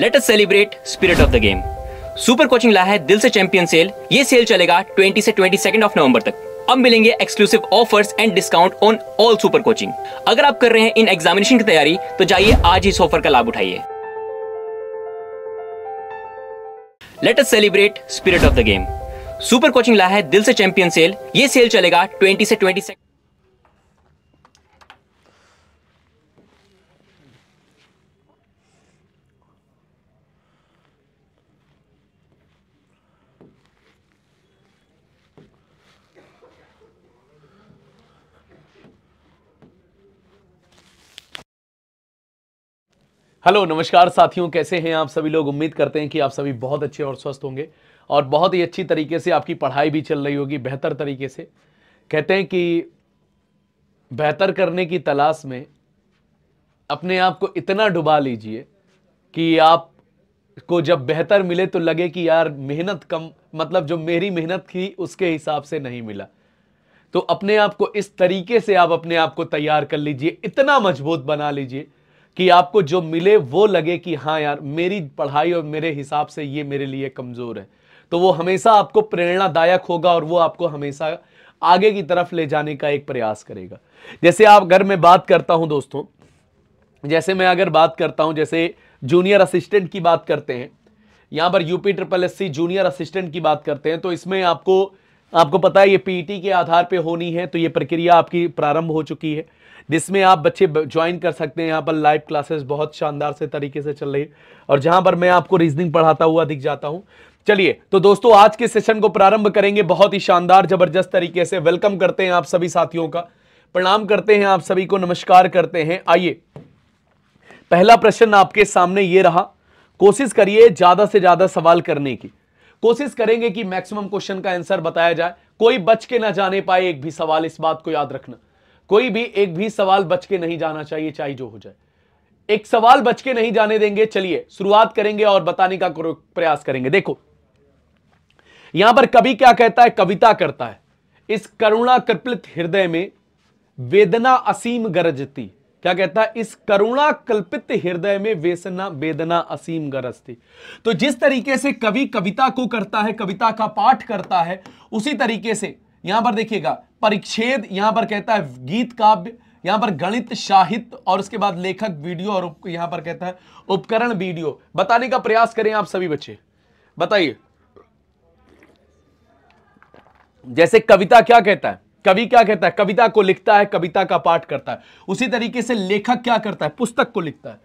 Late us celebrate spirit of the game super coaching ला है दिल से चैंपियन सेल ये सेल चलेगा 20 से 22 ऑफ नवंबर तक अब मिलेंगे exclusive offers and discount on all super coaching अगर आप कर रहे हैं इन एग्जामिनेशन की तैयारी तो जाइए आज इस ऑफर का लाभ उठाइए let us celebrate spirit of the game super coaching ला है दिल से चैंपियन सेल ये सेल चलेगा 20 से 22 हेलो नमस्कार साथियों कैसे हैं आप सभी लोग उम्मीद करते हैं कि आप सभी बहुत अच्छे और स्वस्थ होंगे और बहुत ही अच्छी तरीके से आपकी पढ़ाई भी चल रही होगी बेहतर तरीके से कहते हैं कि बेहतर करने की तलाश में अपने आप को इतना डुबा लीजिए कि आप को जब बेहतर मिले तो लगे कि यार मेहनत कम मतलब जो मेरी मेहनत थी उसके हिसाब से नहीं मिला तो अपने आप को इस तरीके से आप अपने आप को तैयार कर लीजिए इतना मजबूत बना लीजिए कि आपको जो मिले वो लगे कि हाँ यार मेरी पढ़ाई और मेरे हिसाब से ये मेरे लिए कमज़ोर है तो वो हमेशा आपको प्रेरणादायक होगा और वो आपको हमेशा आगे की तरफ ले जाने का एक प्रयास करेगा जैसे आप घर में बात करता हूं दोस्तों जैसे मैं अगर बात करता हूं जैसे जूनियर असिस्टेंट की बात करते हैं यहां पर UP triple S junior assistant की बात करते हैं तो इसमें आपको आपको पता है ये पीटी के आधार पे होनी है तो ये प्रक्रिया आपकी प्रारंभ हो चुकी है जिसमें आप बच्चे ज्वाइन कर सकते हैं यहाँ पर लाइव क्लासेस बहुत शानदार से तरीके से चल रही है और जहां पर मैं आपको रीजनिंग पढ़ाता हुआ दिख जाता हूँ चलिए तो दोस्तों आज के सेशन को प्रारंभ करेंगे बहुत ही शानदार जबरदस्त तरीके से वेलकम करते हैं आप सभी साथियों का प्रणाम करते हैं आप सभी को नमस्कार करते हैं आइए पहला प्रश्न आपके सामने ये रहा कोशिश करिए ज्यादा से ज्यादा सवाल करने की कोशिश करेंगे कि मैक्सिमम क्वेश्चन का आंसर बताया जाए कोई बच के ना जाने पाए एक भी सवाल इस बात को याद रखना कोई भी एक भी सवाल बच के नहीं जाना चाहिए चाहे जो हो जाए एक सवाल बच के नहीं जाने देंगे चलिए शुरुआत करेंगे और बताने का प्रयास करेंगे देखो यहां पर कवि क्या कहता है कविता करता है इस करुणा कल्पित हृदय में वेदना असीम गरजती क्या कहता है इस करुणा कल्पित हृदय में वेसना वेदना असीम गरजती तो जिस तरीके से कवि कविता को करता है कविता का पाठ करता है उसी तरीके से यहां पर देखिएगा परिच्छेद यहां पर कहता है गीत काव्य यहां पर गणित साहित्य और उसके बाद लेखक वीडियो और यहां पर कहता है उपकरण वीडियो बताने का प्रयास करें आप सभी बच्चे बताइए जैसे कविता क्या कहता है कवि क्या कहता है कविता को लिखता है कविता का पाठ करता है उसी तरीके से लेखक क्या करता है पुस्तक को लिखता है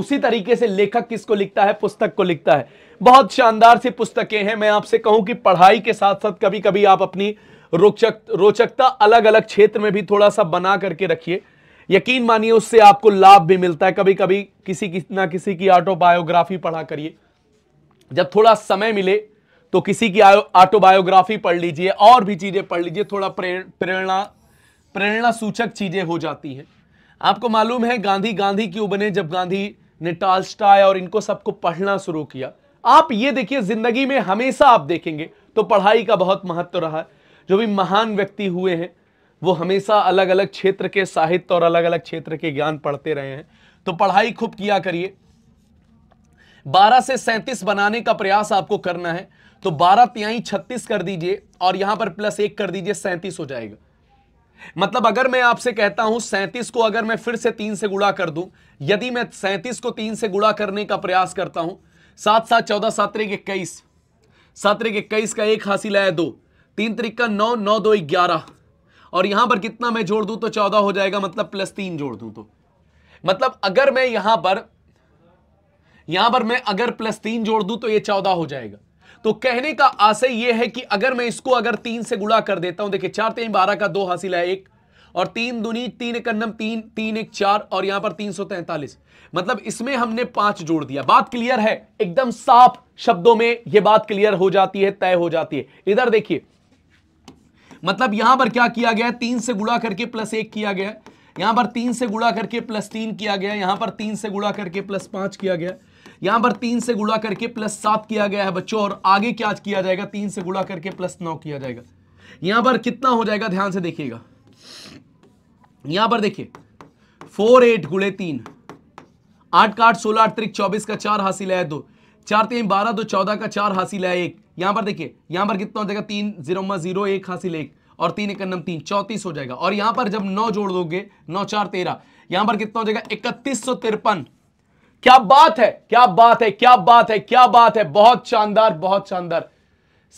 उसी तरीके से लेखक किसको लिखता है पुस्तक को लिखता है बहुत शानदार सी पुस्तकें हैं मैं आपसे कहूं कि पढ़ाई के साथ साथ कभी कभी आप अपनी रोचक रोचकता अलग अलग क्षेत्र में भी थोड़ा सा बना करके रखिए यकीन मानिए उससे आपको लाभ भी मिलता है कभी कभी किसी की ना किसी की ऑटोबायोग्राफी पढ़ा करिए जब थोड़ा समय मिले तो किसी की ऑटोबायोग्राफी पढ़ लीजिए और भी चीज़ें पढ़ लीजिए थोड़ा प्रेरणा प्रेरणा सूचक चीज़ें हो जाती हैं आपको मालूम है गांधी गांधी क्यों बने जब गांधी ने टालस्टाय और इनको सबको पढ़ना शुरू किया आप ये देखिए जिंदगी में हमेशा आप देखेंगे तो पढ़ाई का बहुत महत्व रहा है जो भी महान व्यक्ति हुए हैं वो हमेशा अलग अलग क्षेत्र के साहित्य और अलग अलग क्षेत्र के ज्ञान पढ़ते रहे हैं तो पढ़ाई खूब किया करिए 12 से 37 बनाने का प्रयास आपको करना है तो 12 त्याई 36 कर दीजिए और यहां पर प्लस एक कर दीजिए 37 हो जाएगा मतलब अगर मैं आपसे कहता हूं 37 को अगर मैं फिर से तीन से गुड़ा कर दूं यदि मैं सैंतीस को तीन से गुड़ा करने का प्रयास करता हूं सात सात चौदह सातरे इक्कीस सातरे इक्कीस का एक हासिल आया दो तीन तरीका नौ नौ दो ग्यारह और यहां पर कितना मैं जोड़ दूं तो चौदह हो जाएगा मतलब प्लस तीन जोड़ दूं तो मतलब अगर मैं यहां पर यहां पर मैं अगर प्लस तीन जोड़ दूं तो ये चौदह हो जाएगा तो कहने का आशय यह है कि अगर मैं इसको अगर तीन से गुड़ा कर देता हूं देखिए चार तीन बारह का दो हासिल है एक और तीन दुनी तीन एक तीन तीन एक चार और यहां पर तीन सौ तैंतालीस मतलब इसमें हमने पांच जोड़ दिया बात क्लियर है एकदम साफ शब्दों में यह बात क्लियर हो जाती है तय हो जाती है इधर देखिए मतलब यहां पर क्या किया गया तीन से गुड़ा करके प्लस एक किया गया यहां पर तीन से गुड़ा करके प्लस तीन किया गया यहां पर तीन से गुड़ा करके प्लस पांच किया गया यहां पर तीन से गुड़ा करके प्लस सात किया गया है बच्चों और आगे क्या किया जाएगा तीन से गुड़ा करके प्लस नौ किया जाएगा यहां पर कितना हो जाएगा ध्यान से देखिएगा यहां पर देखिए फोर एट गुड़े तीन आठ का आठ सोलह आठ त्रिक चौबीस का चार हासिल है दो चार तीन बारह दो चौदह का चार हासिल है एक यहां पर देखिए यहां पर कितना हो जाएगा तीन जीरो जीरो एक हासिल एक और तीन इकन्नम तीन चौतीस हो जाएगा और यहां पर जब नौ जोड़ दोगे नौ चार तेरह यहां पर कितना हो जाएगा इकतीस सौ तिरपन क्या बात है क्या बात है क्या बात है क्या बात है बहुत शानदार बहुत शानदार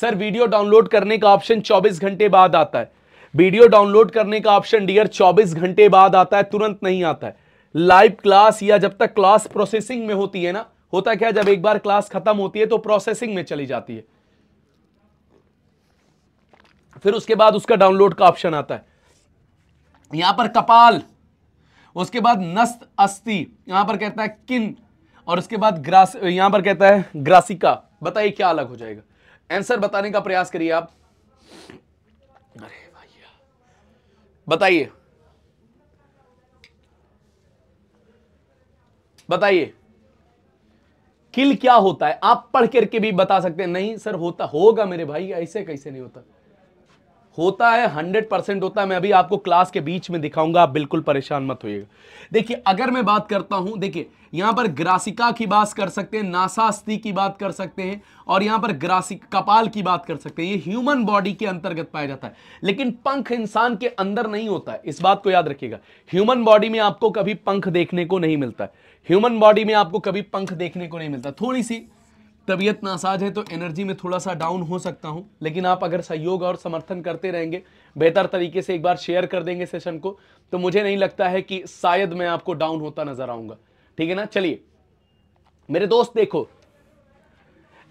सर वीडियो डाउनलोड करने का ऑप्शन 24 घंटे बाद आता है वीडियो डाउनलोड करने का ऑप्शन डियर 24 घंटे बाद आता है तुरंत नहीं आता है लाइव क्लास या जब तक क्लास प्रोसेसिंग में होती है ना होता क्या जब एक बार क्लास खत्म होती है तो प्रोसेसिंग में चली जाती है फिर उसके बाद उसका डाउनलोड का ऑप्शन आता है यहां पर कपाल उसके बाद नस्त अस्थि यहां पर कहता है किन और उसके बाद ग्रास यहां पर कहता है ग्रासिका बताइए क्या अलग हो जाएगा आंसर बताने का प्रयास करिए आप अरे भैया बताइए बताइए किल क्या होता है आप पढ़ करके भी बता सकते हैं नहीं सर होता होगा मेरे भाई ऐसे कैसे नहीं होता होता है हंड्रेड परसेंट होता है मैं अभी आपको क्लास के बीच में दिखाऊंगा आप बिल्कुल परेशान मत होइएगा देखिए अगर मैं बात करता हूं देखिए यहां पर ग्रासिका की बात कर सकते हैं नासास्ती की बात कर सकते हैं और यहां पर ग्रासिक कपाल की बात कर सकते हैं ये ह्यूमन बॉडी के अंतर्गत पाया जाता है लेकिन पंख इंसान के अंदर नहीं होता है इस बात को याद रखिएगा ह्यूमन बॉडी में आपको कभी पंख देखने को नहीं मिलता है ह्यूमन बॉडी में आपको कभी पंख देखने को नहीं मिलता थोड़ी सी तबीयत नासाज है तो एनर्जी में थोड़ा सा डाउन हो सकता हूं लेकिन आप अगर सहयोग और समर्थन करते रहेंगे बेहतर तरीके से एक बार शेयर कर देंगे सेशन को तो मुझे नहीं लगता है कि शायद मैं आपको डाउन होता नजर आऊंगा ठीक है ना चलिए मेरे दोस्त देखो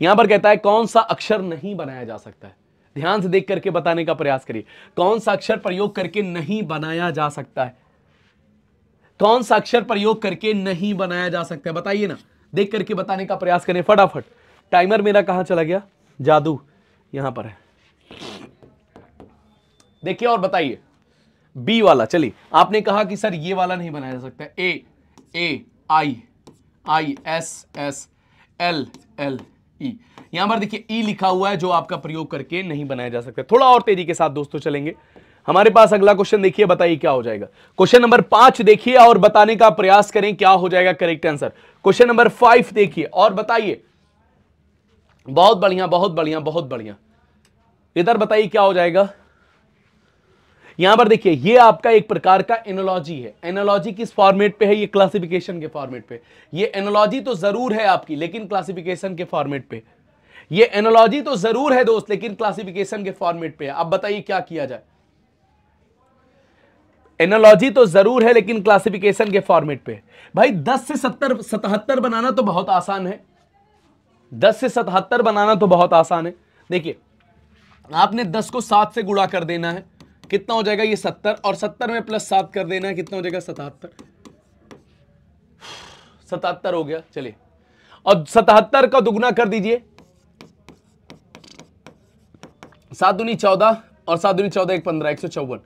यहां पर कहता है कौन सा अक्षर नहीं बनाया जा सकता है ध्यान से देख करके बताने का प्रयास करिए कौन सा अक्षर प्रयोग करके नहीं बनाया जा सकता है कौन सा अक्षर प्रयोग करके नहीं बनाया जा सकता है बताइए ना देख करके बताने का प्रयास करें फटाफट टाइमर मेरा कहां चला गया जादू यहां पर है देखिए और बताइए बी वाला चलिए आपने कहा कि सर ये वाला नहीं बनाया जा सकता A A I I S S L L E यहां पर देखिए ई लिखा हुआ है जो आपका प्रयोग करके नहीं बनाया जा सकता थोड़ा और तेजी के साथ दोस्तों चलेंगे हमारे पास अगला क्वेश्चन देखिए बताइए क्या हो जाएगा क्वेश्चन नंबर पांच देखिए और बताने का प्रयास करें क्या हो जाएगा correct answer question number five देखिए और बताइए बहुत बढ़िया बहुत बढ़िया बहुत बढ़िया इधर बताइए क्या हो जाएगा यहां पर देखिए ये आपका एक प्रकार का एनोलॉजी है एनोलॉजी किस फॉर्मेट पे है ये क्लासिफिकेशन के फॉर्मेट पे ये एनोलॉजी तो जरूर है आपकी लेकिन क्लासिफिकेशन के फॉर्मेट पे ये एनोलॉजी तो जरूर है दोस्त लेकिन क्लासिफिकेशन के फॉर्मेट पे है अब बताइए क्या किया जाए एनोलॉजी तो ज़रूर है लेकिन क्लासिफिकेशन के फॉर्मेट पे भाई 10 से 70 सतहत्तर बनाना तो बहुत आसान है 10 से सतहत्तर बनाना तो बहुत आसान है देखिए आपने 10 को 7 से गुड़ा कर देना है कितना हो जाएगा ये 70 और 70 में प्लस सात कर देना है कितना हो जाएगा सतहत्तर सतहत्तर हो गया चलिए और सतहत्तर का दुगुना कर दीजिए सात दुनी चौदह और सात दुनी चौदह एक पंद्रह एक सौ चौवन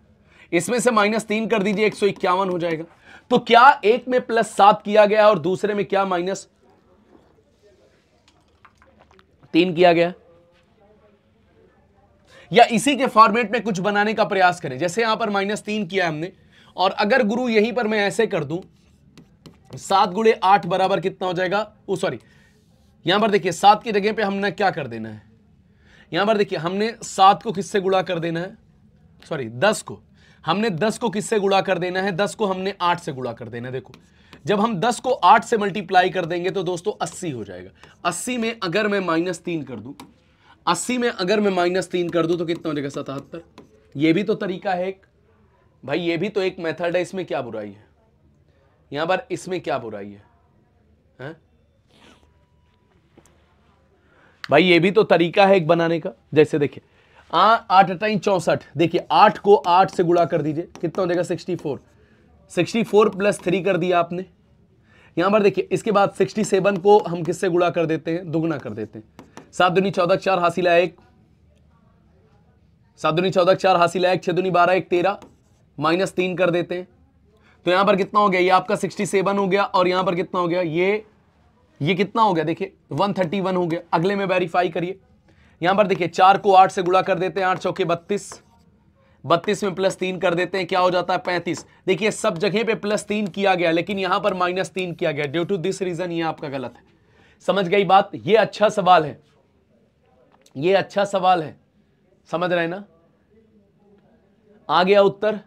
इसमें से माइनस तीन कर दीजिए एक सौ इक्यावन हो जाएगा तो क्या एक में प्लस सात किया गया और दूसरे में क्या माइनस तीन किया गया या इसी के फॉर्मेट में कुछ बनाने का प्रयास करें जैसे यहां पर माइनस तीन किया हमने और अगर गुरु यहीं पर मैं ऐसे कर दूं सात गुड़े आठ बराबर कितना हो जाएगा ओ सॉरी यहां पर देखिए सात की जगह पे हमने क्या कर देना है यहां पर देखिए हमने सात को किससे गुड़ा कर देना है सॉरी दस को हमने दस को किससे गुड़ा कर देना है दस को हमने आठ से गुड़ा कर देना है देखो जब हम दस को आठ से मल्टीप्लाई कर देंगे तो दोस्तों अस्सी हो जाएगा अस्सी में अगर मैं माइनस तीन कर दूं अस्सी में अगर मैं माइनस तीन कर दूं तो कितना हो जाएगा सतहत्तर ये भी तो तरीका है एक भाई ये भी तो एक मेथड है इसमें क्या बुराई है यहां पर इसमें क्या बुराई है, है? भाई ये भी तो तरीका है एक बनाने का जैसे देखिए आठ अटाई चौंसठ देखिए आठ को आठ से गुड़ा कर दीजिए कितना हो जाएगा sixty four sixty four plus three कर दिया आपने यहां पर देखिए इसके बाद सिक्सटी सेवन को हम किससे गुड़ा कर देते हैं दुगुना कर देते हैं सात दुनी चौदह चार हासिल आया एक सात दुनी चौदह चार हासिल आया एक छह दुनी बारह एक तेरह माइनस तीन कर देते हैं तो यहां पर कितना हो गया ये आपका सिक्सटी सेवन हो गया और यहां पर कितना हो गया ये ये कितना हो गया देखिए वन थर्टी वन हो गया अगले में वेरीफाई करिए यहां पर देखिए चार को आठ से गुणा कर देते हैं आठ चौके बत्तीस बत्तीस में प्लस तीन कर देते हैं क्या हो जाता है पैंतीस देखिए सब जगह पे प्लस तीन किया गया लेकिन यहां पर माइनस तीन किया गया ड्यू टू दिस रीजन ये आपका गलत है समझ गई बात ये अच्छा सवाल है ये अच्छा सवाल है समझ रहे ना आ गया उत्तर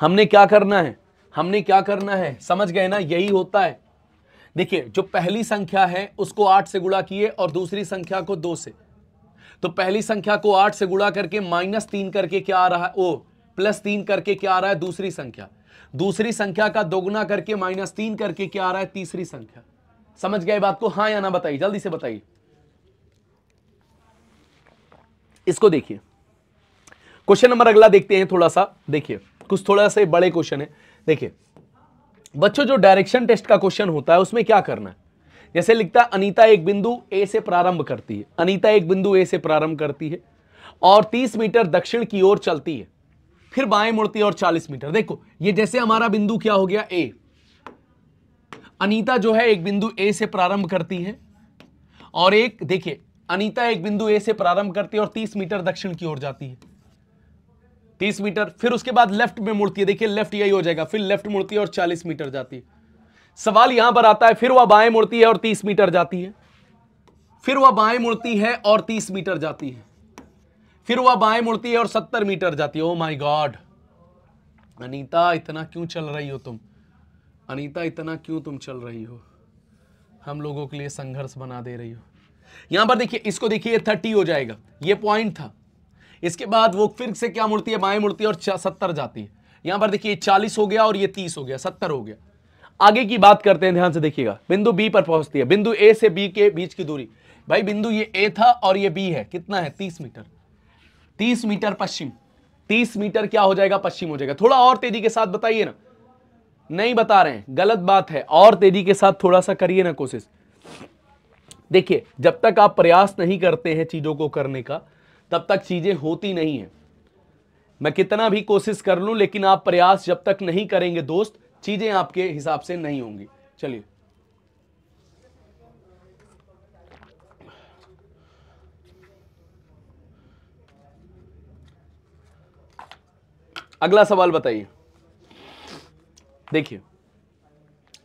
हमने क्या करना है हमने क्या करना है समझ गए ना यही होता है देखिए जो पहली संख्या है उसको आठ से गुणा किए और दूसरी संख्या को दो से तो पहली संख्या को आठ से गुड़ा करके माइनस तीन करके क्या आ रहा है ओ प्लस तीन करके क्या आ रहा है दूसरी संख्या दूसरी संख्या का दोगुना करके माइनस तीन करके क्या आ रहा है तीसरी संख्या समझ गए बात को हाँ या ना बताइए जल्दी से बताइए इसको देखिए क्वेश्चन नंबर अगला देखते हैं थोड़ा सा देखिए कुछ थोड़ा सा बड़े क्वेश्चन है देखिए बच्चों जो डायरेक्शन टेस्ट का क्वेश्चन होता है उसमें क्या करना है जैसे लिखता है अनीता एक बिंदु ए से प्रारंभ करती है अनीता एक बिंदु ए से प्रारंभ करती है और 30 मीटर दक्षिण की ओर चलती है फिर बाएं मुड़ती है और 40 मीटर देखो ये जैसे हमारा बिंदु क्या हो गया ए अनीता जो है एक बिंदु ए से प्रारंभ करती है और एक देखिए अनीता एक बिंदु ए से प्रारंभ करती है और 30 मीटर दक्षिण की ओर जाती है 30 मीटर फिर उसके बाद लेफ्ट में मुड़ती है देखिए लेफ्ट यही हो जाएगा फिर लेफ्ट मुड़ती है और चालीस मीटर जाती है सवाल यहां पर आता है फिर वह बाएं मुड़ती है और तीस मीटर जाती है फिर वह बाएं मुड़ती है और तीस मीटर जाती है फिर वह बाएं मुड़ती है और सत्तर मीटर जाती है ओ माई गॉड अनीता इतना क्यों चल रही हो तुम अनीता इतना क्यों तुम चल रही हो हम लोगों के लिए संघर्ष बना दे रही हो यहां पर देखिए इसको देखिए थर्टी हो जाएगा ये पॉइंट था इसके बाद वो फिर से क्या मुड़ती है बाएं मुड़ती है और सत्तर जाती है यहां पर देखिए चालीस हो गया और ये तीस हो गया सत्तर हो गया आगे की बात करते हैं ध्यान से देखिएगा बिंदु बी पर पहुंचती है बिंदु ए से बी के बीच की दूरी भाई बिंदु ये ए था और ये बी है कितना है तीस मीटर तीस मीटर पश्चिम तीस मीटर क्या हो जाएगा पश्चिम हो जाएगा थोड़ा और तेजी के साथ बताइए ना नहीं बता रहे हैं गलत बात है और तेजी के साथ थोड़ा सा करिए ना कोशिश देखिए जब तक आप प्रयास नहीं करते हैं चीजों को करने का तब तक चीजें होती नहीं है मैं कितना भी कोशिश कर लूं लेकिन आप प्रयास जब तक नहीं करेंगे दोस्त चीज़ें आपके हिसाब से नहीं होंगी चलिए अगला सवाल बताइए देखिए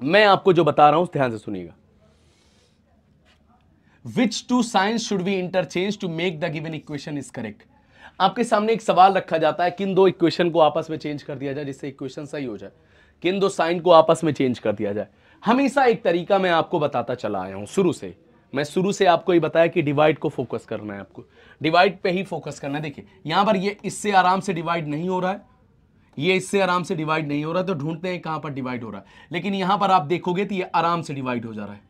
मैं आपको जो बता रहा हूं ध्यान से सुनिएगा which two signs should be interchange to make the given equation is correct आपके सामने एक सवाल रखा जाता है किन दो इक्वेशन को आपस में चेंज कर दिया जाए जिससे इक्वेशन सही हो जाए कि इन दो साइन को आपस में चेंज कर दिया जाए हमेशा एक तरीका मैं आपको बताता चला आया हूँ शुरू से मैं शुरू से आपको ये बताया कि डिवाइड को फोकस करना है आपको डिवाइड पे ही फोकस करना है देखिए यहाँ पर ये इससे आराम से डिवाइड नहीं हो रहा है ये इससे आराम से डिवाइड नहीं हो रहा तो ढूंढते हैं कहाँ पर डिवाइड हो रहा है लेकिन यहाँ पर आप देखोगे तो ये आराम से डिवाइड हो जा रहा है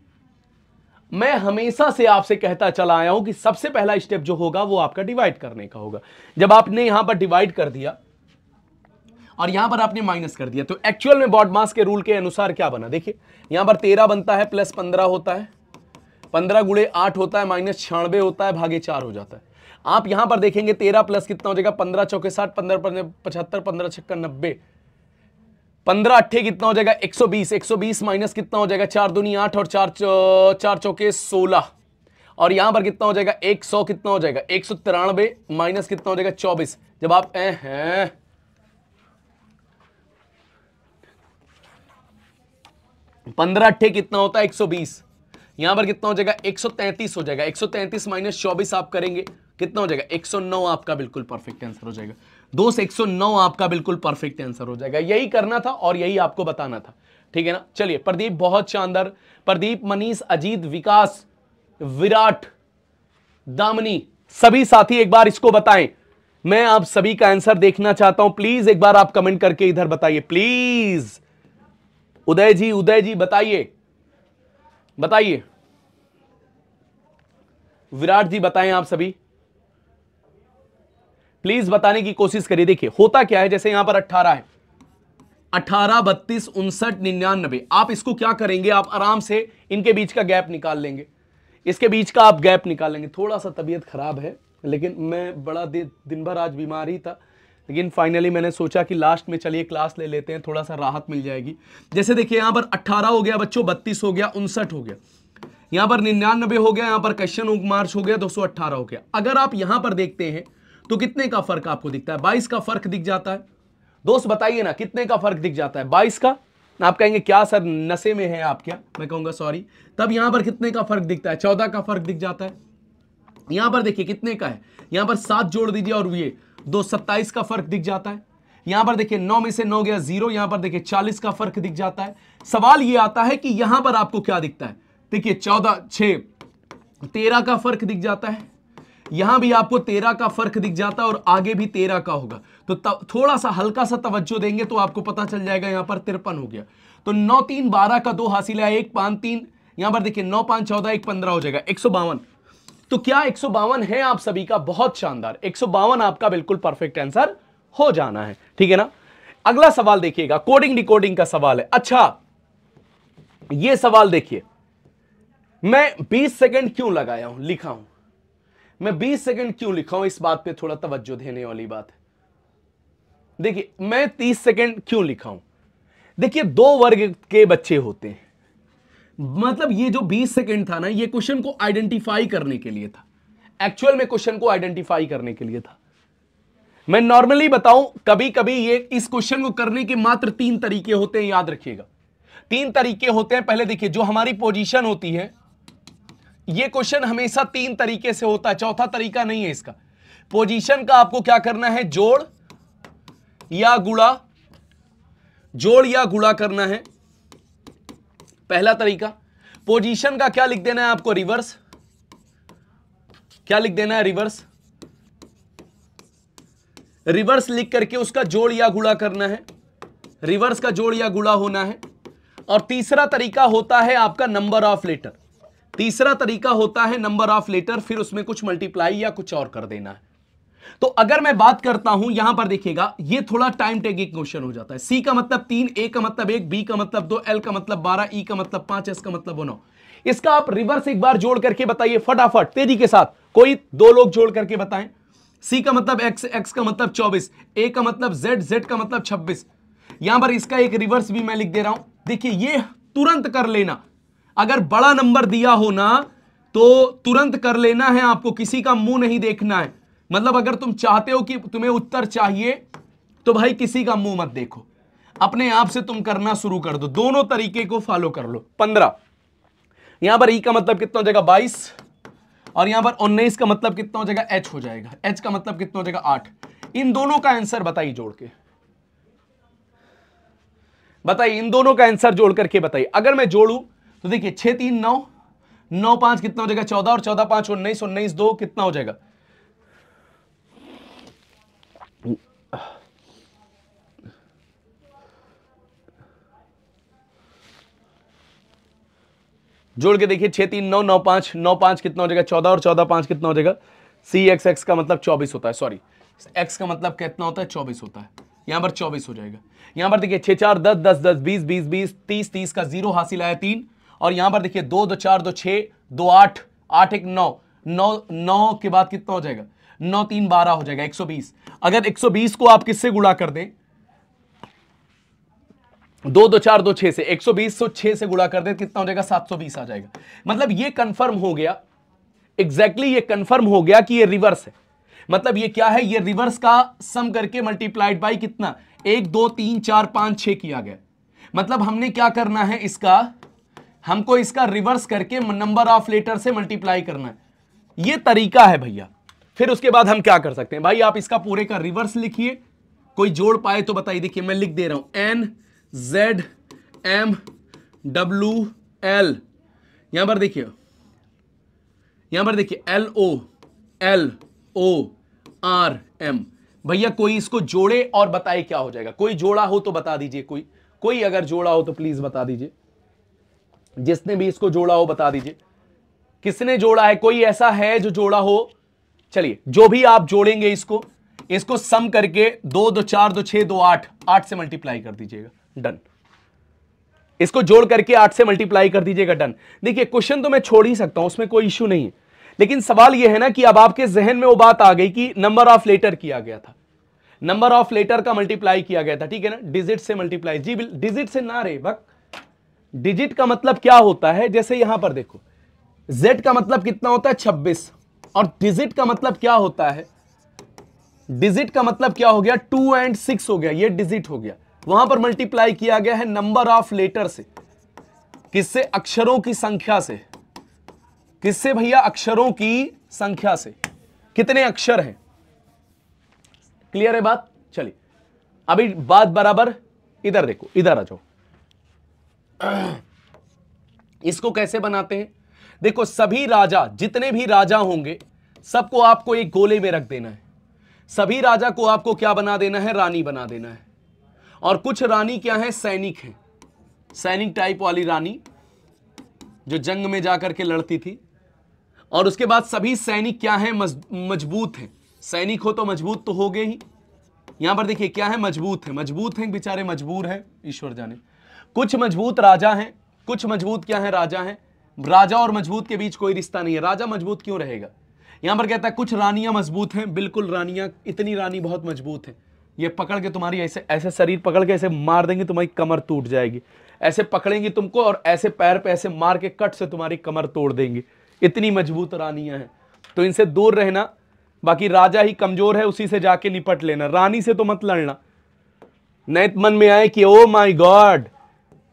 मैं हमेशा से आपसे कहता चला आया हूं कि सबसे पहला स्टेप जो होगा वो आपका डिवाइड करने का होगा जब आपने यहां पर डिवाइड कर दिया और यहां पर आपने माइनस कर दिया तो एक्चुअल में बॉड मास के रूल के अनुसार क्या बना देखिए यहां पर तेरह बनता है प्लस पंद्रह होता है पंद्रह गुड़े आठ होता है माइनस छियानबे होता है भागे चार हो जाता है आप यहां पर देखेंगे तेरह प्लस कितना हो जाएगा पंद्रह चौके साठ पंद्रह पचहत्तर पंद्रह छक्का नब्बे पंद्रह अट्ठे कितना हो जाएगा एक सौ बीस एक सौ बीस माइनस कितना हो जाएगा चार दूनी आठ और चार चार चौके सोलह और यहां पर कितना हो जाएगा एक सौ कितना हो जाएगा एक सौ तिरानबे माइनस कितना हो जाएगा चौबीस जब आप ए हैं पंद्रह अट्ठे कितना होता है एक सौ बीस यहां पर कितना हो जाएगा एक सौ तैंतीस हो जाएगा एक सौ तैंतीस माइनस चौबीस आप करेंगे कितना हो जाएगा एक सौ नौ आपका बिल्कुल परफेक्ट आंसर हो जाएगा दोस्त एक सौ नौ आपका बिल्कुल परफेक्ट आंसर हो जाएगा यही करना था और यही आपको बताना था ठीक है ना चलिए प्रदीप बहुत शानदार प्रदीप मनीष अजीत विकास विराट दामनी सभी साथी एक बार इसको बताएं मैं आप सभी का आंसर देखना चाहता हूं प्लीज एक बार आप कमेंट करके इधर बताइए प्लीज उदय जी उदय जी बताइए बताइए विराट जी बताएं आप सभी प्लीज बताने की कोशिश करिए देखिए होता क्या है जैसे यहां पर 18 है 18 बत्तीस उनसठ निन्यानबे आप इसको क्या करेंगे आप आराम से इनके बीच का गैप निकाल लेंगे इसके बीच का आप गैप निकालेंगे थोड़ा सा तबीयत खराब है लेकिन मैं बड़ा दिन भर आज बीमार ही था लेकिन फाइनली मैंने सोचा कि लास्ट में चलिए क्लास ले लेते हैं थोड़ा सा राहत मिल जाएगी जैसे देखिए यहाँ पर अट्ठारह हो गया बच्चों बत्तीस हो गया उनसठ हो गया यहाँ पर निन्यानबे हो गया यहाँ पर क्वेश्चन मार्च हो गया दो हो गया अगर आप यहाँ पर देखते हैं तो कितने का फर्क आपको दिखता है बाईस का फर्क दिख जाता है दोस्त बताइए ना कितने का फर्क दिख जाता है बाईस का आप कहेंगे क्या सर नशे में है आप क्या मैं कहूंगा सॉरी तब यहां पर कितने का फर्क दिखता है चौदह का फर्क दिख जाता है यहां पर देखिए कितने का है यहां पर सात जोड़ दीजिए और ये दो सत्ताईस का फर्क दिख जाता है यहां पर देखिए नौ में से नौ गया जीरो यहां पर देखिए चालीस का फर्क दिख जाता है सवाल यह आता है कि यहां पर आपको क्या दिखता है देखिए चौदह छ तेरह का फर्क दिख जाता है यहां भी आपको तेरह का फर्क दिख जाता है और आगे भी तेरह का होगा तो थोड़ा सा हल्का सा तवज्जो देंगे तो आपको पता चल जाएगा यहां पर तिरपन हो गया तो नौ तीन बारह का दो हासिल है एक पांच तीन यहां पर देखिए नौ पांच चौदह एक पंद्रह हो जाएगा एक सौ बावन तो क्या एक है आप सभी का बहुत शानदार एक आपका बिल्कुल परफेक्ट आंसर हो जाना है ठीक है ना अगला सवाल देखिएगा कोडिंग डिकोडिंग का सवाल है अच्छा ये सवाल देखिए मैं 20 सेकंड क्यों लगाया हूं लिखा हूं मैं 20 सेकंड क्यों लिखा हूं इस बात पे थोड़ा तवज्जो देने वाली बात है देखिए मैं 30 सेकंड क्यों लिखा हूं देखिए दो वर्ग के बच्चे होते हैं मतलब ये जो 20 सेकंड था ना ये क्वेश्चन को आइडेंटिफाई करने के लिए था एक्चुअल में क्वेश्चन को आइडेंटिफाई करने के लिए था मैं नॉर्मली बताऊं कभी कभी ये इस क्वेश्चन को करने के मात्र तीन तरीके होते हैं याद रखिएगा तीन तरीके होते हैं पहले देखिए जो हमारी पोजीशन होती है ये क्वेश्चन हमेशा तीन तरीके से होता है चौथा तरीका नहीं है इसका पोजीशन का आपको क्या करना है जोड़ या गुड़ा जोड़ या गुड़ा करना है पहला तरीका पोजीशन का क्या लिख देना है आपको रिवर्स क्या लिख देना है रिवर्स रिवर्स लिख करके उसका जोड़ या गुड़ा करना है रिवर्स का जोड़ या गुड़ा होना है और तीसरा तरीका होता है आपका नंबर ऑफ लेटर तीसरा तरीका होता है नंबर ऑफ लेटर फिर उसमें कुछ मल्टीप्लाई या कुछ और कर देना है तो अगर मैं बात करता हूं यहां पर देखिएगा ये थोड़ा टाइम टेकिंग क्वेश्चन हो जाता है सी का मतलब तीन ए का मतलब एक बी का मतलब दो एल का मतलब बारह ई का मतलब पांच एस का मतलब नौ इसका आप रिवर्स एक बार जोड़ करके बताइए फटाफट तेजी के साथ कोई दो लोग जोड़ करके बताएं सी का मतलब एक्स एक्स का मतलब चौबीस ए का मतलब जेड जेड का मतलब छब्बीस यहां पर इसका एक रिवर्स भी मैं लिख दे रहा हूं देखिए ये तुरंत कर लेना अगर बड़ा नंबर दिया हो ना तो तुरंत कर लेना है आपको किसी का मुंह नहीं देखना है मतलब अगर तुम चाहते हो कि तुम्हें उत्तर चाहिए तो भाई किसी का मुंह मत देखो अपने आप से तुम करना शुरू कर दो दोनों तरीके को फॉलो कर लो पंद्रह यहां पर ई का मतलब कितना हो जाएगा बाईस और यहां पर उन्नीस का मतलब कितना हो जाएगा एच हो जाएगा एच का मतलब कितना हो जाएगा आठ इन दोनों का आंसर बताइए जोड़ के बताइए इन दोनों का आंसर जोड़ करके बताइए अगर मैं जोड़ू तो देखिए छह तीन नौ नौ पांच कितना हो जाएगा चौदह और चौदह पांच उन्नीस उन्नीस दो कितना हो जाएगा जोड़ के देखिए छह तीन नौ नौ पांच नौ पांच कितना हो जाएगा चौदह और चौदह पांच कितना हो जाएगा सी एक्स एक्स का मतलब चौबीस होता है सॉरी एक्स का मतलब कितना होता है चौबीस होता है यहां पर चौबीस हो जाएगा यहां पर देखिए छह चार दस दस दस बीस बीस बीस तीस तीस का जीरो हासिल आया तीन और यहां पर देखिए दो दो चार दो छह दो आठ आठ एक नौ नौ नौ के बाद कितना हो जाएगा नौ तीन बारह हो जाएगा एक सौ बीस अगर एक सौ बीस को आप किससे गुणा कर दें दो दो चार दो छह से एक सौ बीस सौ छः से गुड़ा कर दे कितना हो जाएगा सात सौ बीस आ जाएगा मतलब ये कंफर्म हो गया एग्जैक्टली exactly ये कंफर्म हो गया कि ये रिवर्स है मतलब ये क्या है ये रिवर्स का सम करके मल्टीप्लाइड बाई कितना एक दो तीन चार पांच छ किया गया मतलब हमने क्या करना है इसका हमको इसका रिवर्स करके नंबर ऑफ लेटर से मल्टीप्लाई करना है ये तरीका है भैया फिर उसके बाद हम क्या कर सकते हैं भाई आप इसका पूरे का रिवर्स लिखिए कोई जोड़ पाए तो बताइए देखिए मैं लिख दे रहा हूं N Z M W L यहां पर देखिए यहां पर देखिए L O L O R M भैया कोई इसको जोड़े और बताए क्या हो जाएगा कोई जोड़ा हो तो बता दीजिए कोई कोई अगर जोड़ा हो तो प्लीज बता दीजिए जिसने भी इसको जोड़ा हो बता दीजिए किसने जोड़ा है कोई ऐसा है जो जोड़ा हो चलिए जो भी आप जोड़ेंगे इसको इसको सम करके दो दो चार दो छह दो आठ आठ से मल्टीप्लाई कर दीजिएगा डन इसको जोड़ करके आठ से मल्टीप्लाई कर दीजिएगा डन देखिए क्वेश्चन तो मैं छोड़ ही सकता हूं उसमें कोई इश्यू नहीं है लेकिन सवाल यह है ना कि अब आपके जहन में वो बात आ गई कि नंबर ऑफ लेटर किया गया था नंबर ऑफ लेटर का मल्टीप्लाई किया गया था ठीक है ना डिजिट से मल्टीप्लाई जी डिजिट से ना रे बक डिजिट का मतलब क्या होता है जैसे यहां पर देखो जेड का मतलब कितना होता है छब्बीस और डिजिट का मतलब क्या होता है डिजिट का मतलब क्या हो गया टू एंड सिक्स हो गया ये डिजिट हो गया वहां पर मल्टीप्लाई किया गया है नंबर ऑफ लेटर से किससे अक्षरों की संख्या से किससे भैया अक्षरों की संख्या से कितने अक्षर हैं क्लियर है बात चलिए अभी बात बराबर इधर देखो इधर आ जाओ इसको कैसे बनाते हैं देखो सभी राजा जितने भी राजा होंगे सबको आपको एक गोले में रख देना है सभी राजा को आपको क्या बना देना है रानी बना देना है और कुछ रानी क्या है सैनिक है सैनिक टाइप वाली रानी जो जंग में जाकर के लड़ती थी और उसके बाद सभी सैनिक क्या है मजबूत हैं सैनिक हो तो मजबूत तो हो गए ही यहां पर देखिए क्या है मजबूत है मजबूत हैं बेचारे मजबूर हैं ईश्वर जाने कुछ मजबूत राजा हैं कुछ मजबूत क्या है राजा हैं राजा और मजबूत के बीच कोई रिश्ता नहीं है राजा मजबूत क्यों रहेगा यहां पर कहता है कुछ रानियां मजबूत हैं बिल्कुल रानियां इतनी रानी बहुत मजबूत हैं ये पकड़ के तुम्हारी ऐसे ऐसे शरीर पकड़ के ऐसे मार देंगे तुम्हारी कमर टूट जाएगी ऐसे पकड़ेंगी तुमको और ऐसे पैर पे ऐसे मार के कट से तुम्हारी कमर तोड़ देंगे इतनी मजबूत रानियां हैं तो इनसे दूर रहना बाकी राजा ही कमजोर है उसी से जाके निपट लेना रानी से तो मत लड़ना नैत मन में आए कि ओ माय गॉड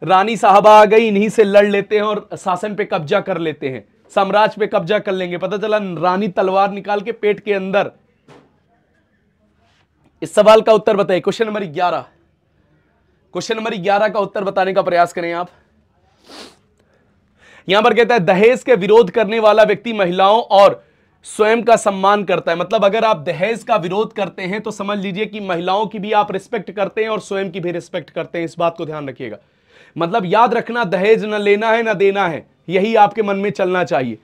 रानी साहबा आ गई इन्हीं से लड़ लेते हैं और शासन पे कब्जा कर लेते हैं साम्राज्य पे कब्जा कर लेंगे पता चला रानी तलवार निकाल के पेट के अंदर इस सवाल का उत्तर बताइए क्वेश्चन नंबर ग्यारह क्वेश्चन नंबर ग्यारह का उत्तर बताने का प्रयास करें आप यहां पर कहता है दहेज के विरोध करने वाला व्यक्ति महिलाओं और स्वयं का सम्मान करता है मतलब अगर आप दहेज का विरोध करते हैं तो समझ लीजिए कि महिलाओं की भी आप रिस्पेक्ट करते हैं और स्वयं की भी रिस्पेक्ट करते हैं इस बात को ध्यान रखिएगा मतलब याद रखना दहेज ना लेना है ना देना है यही आपके मन में चलना चाहिए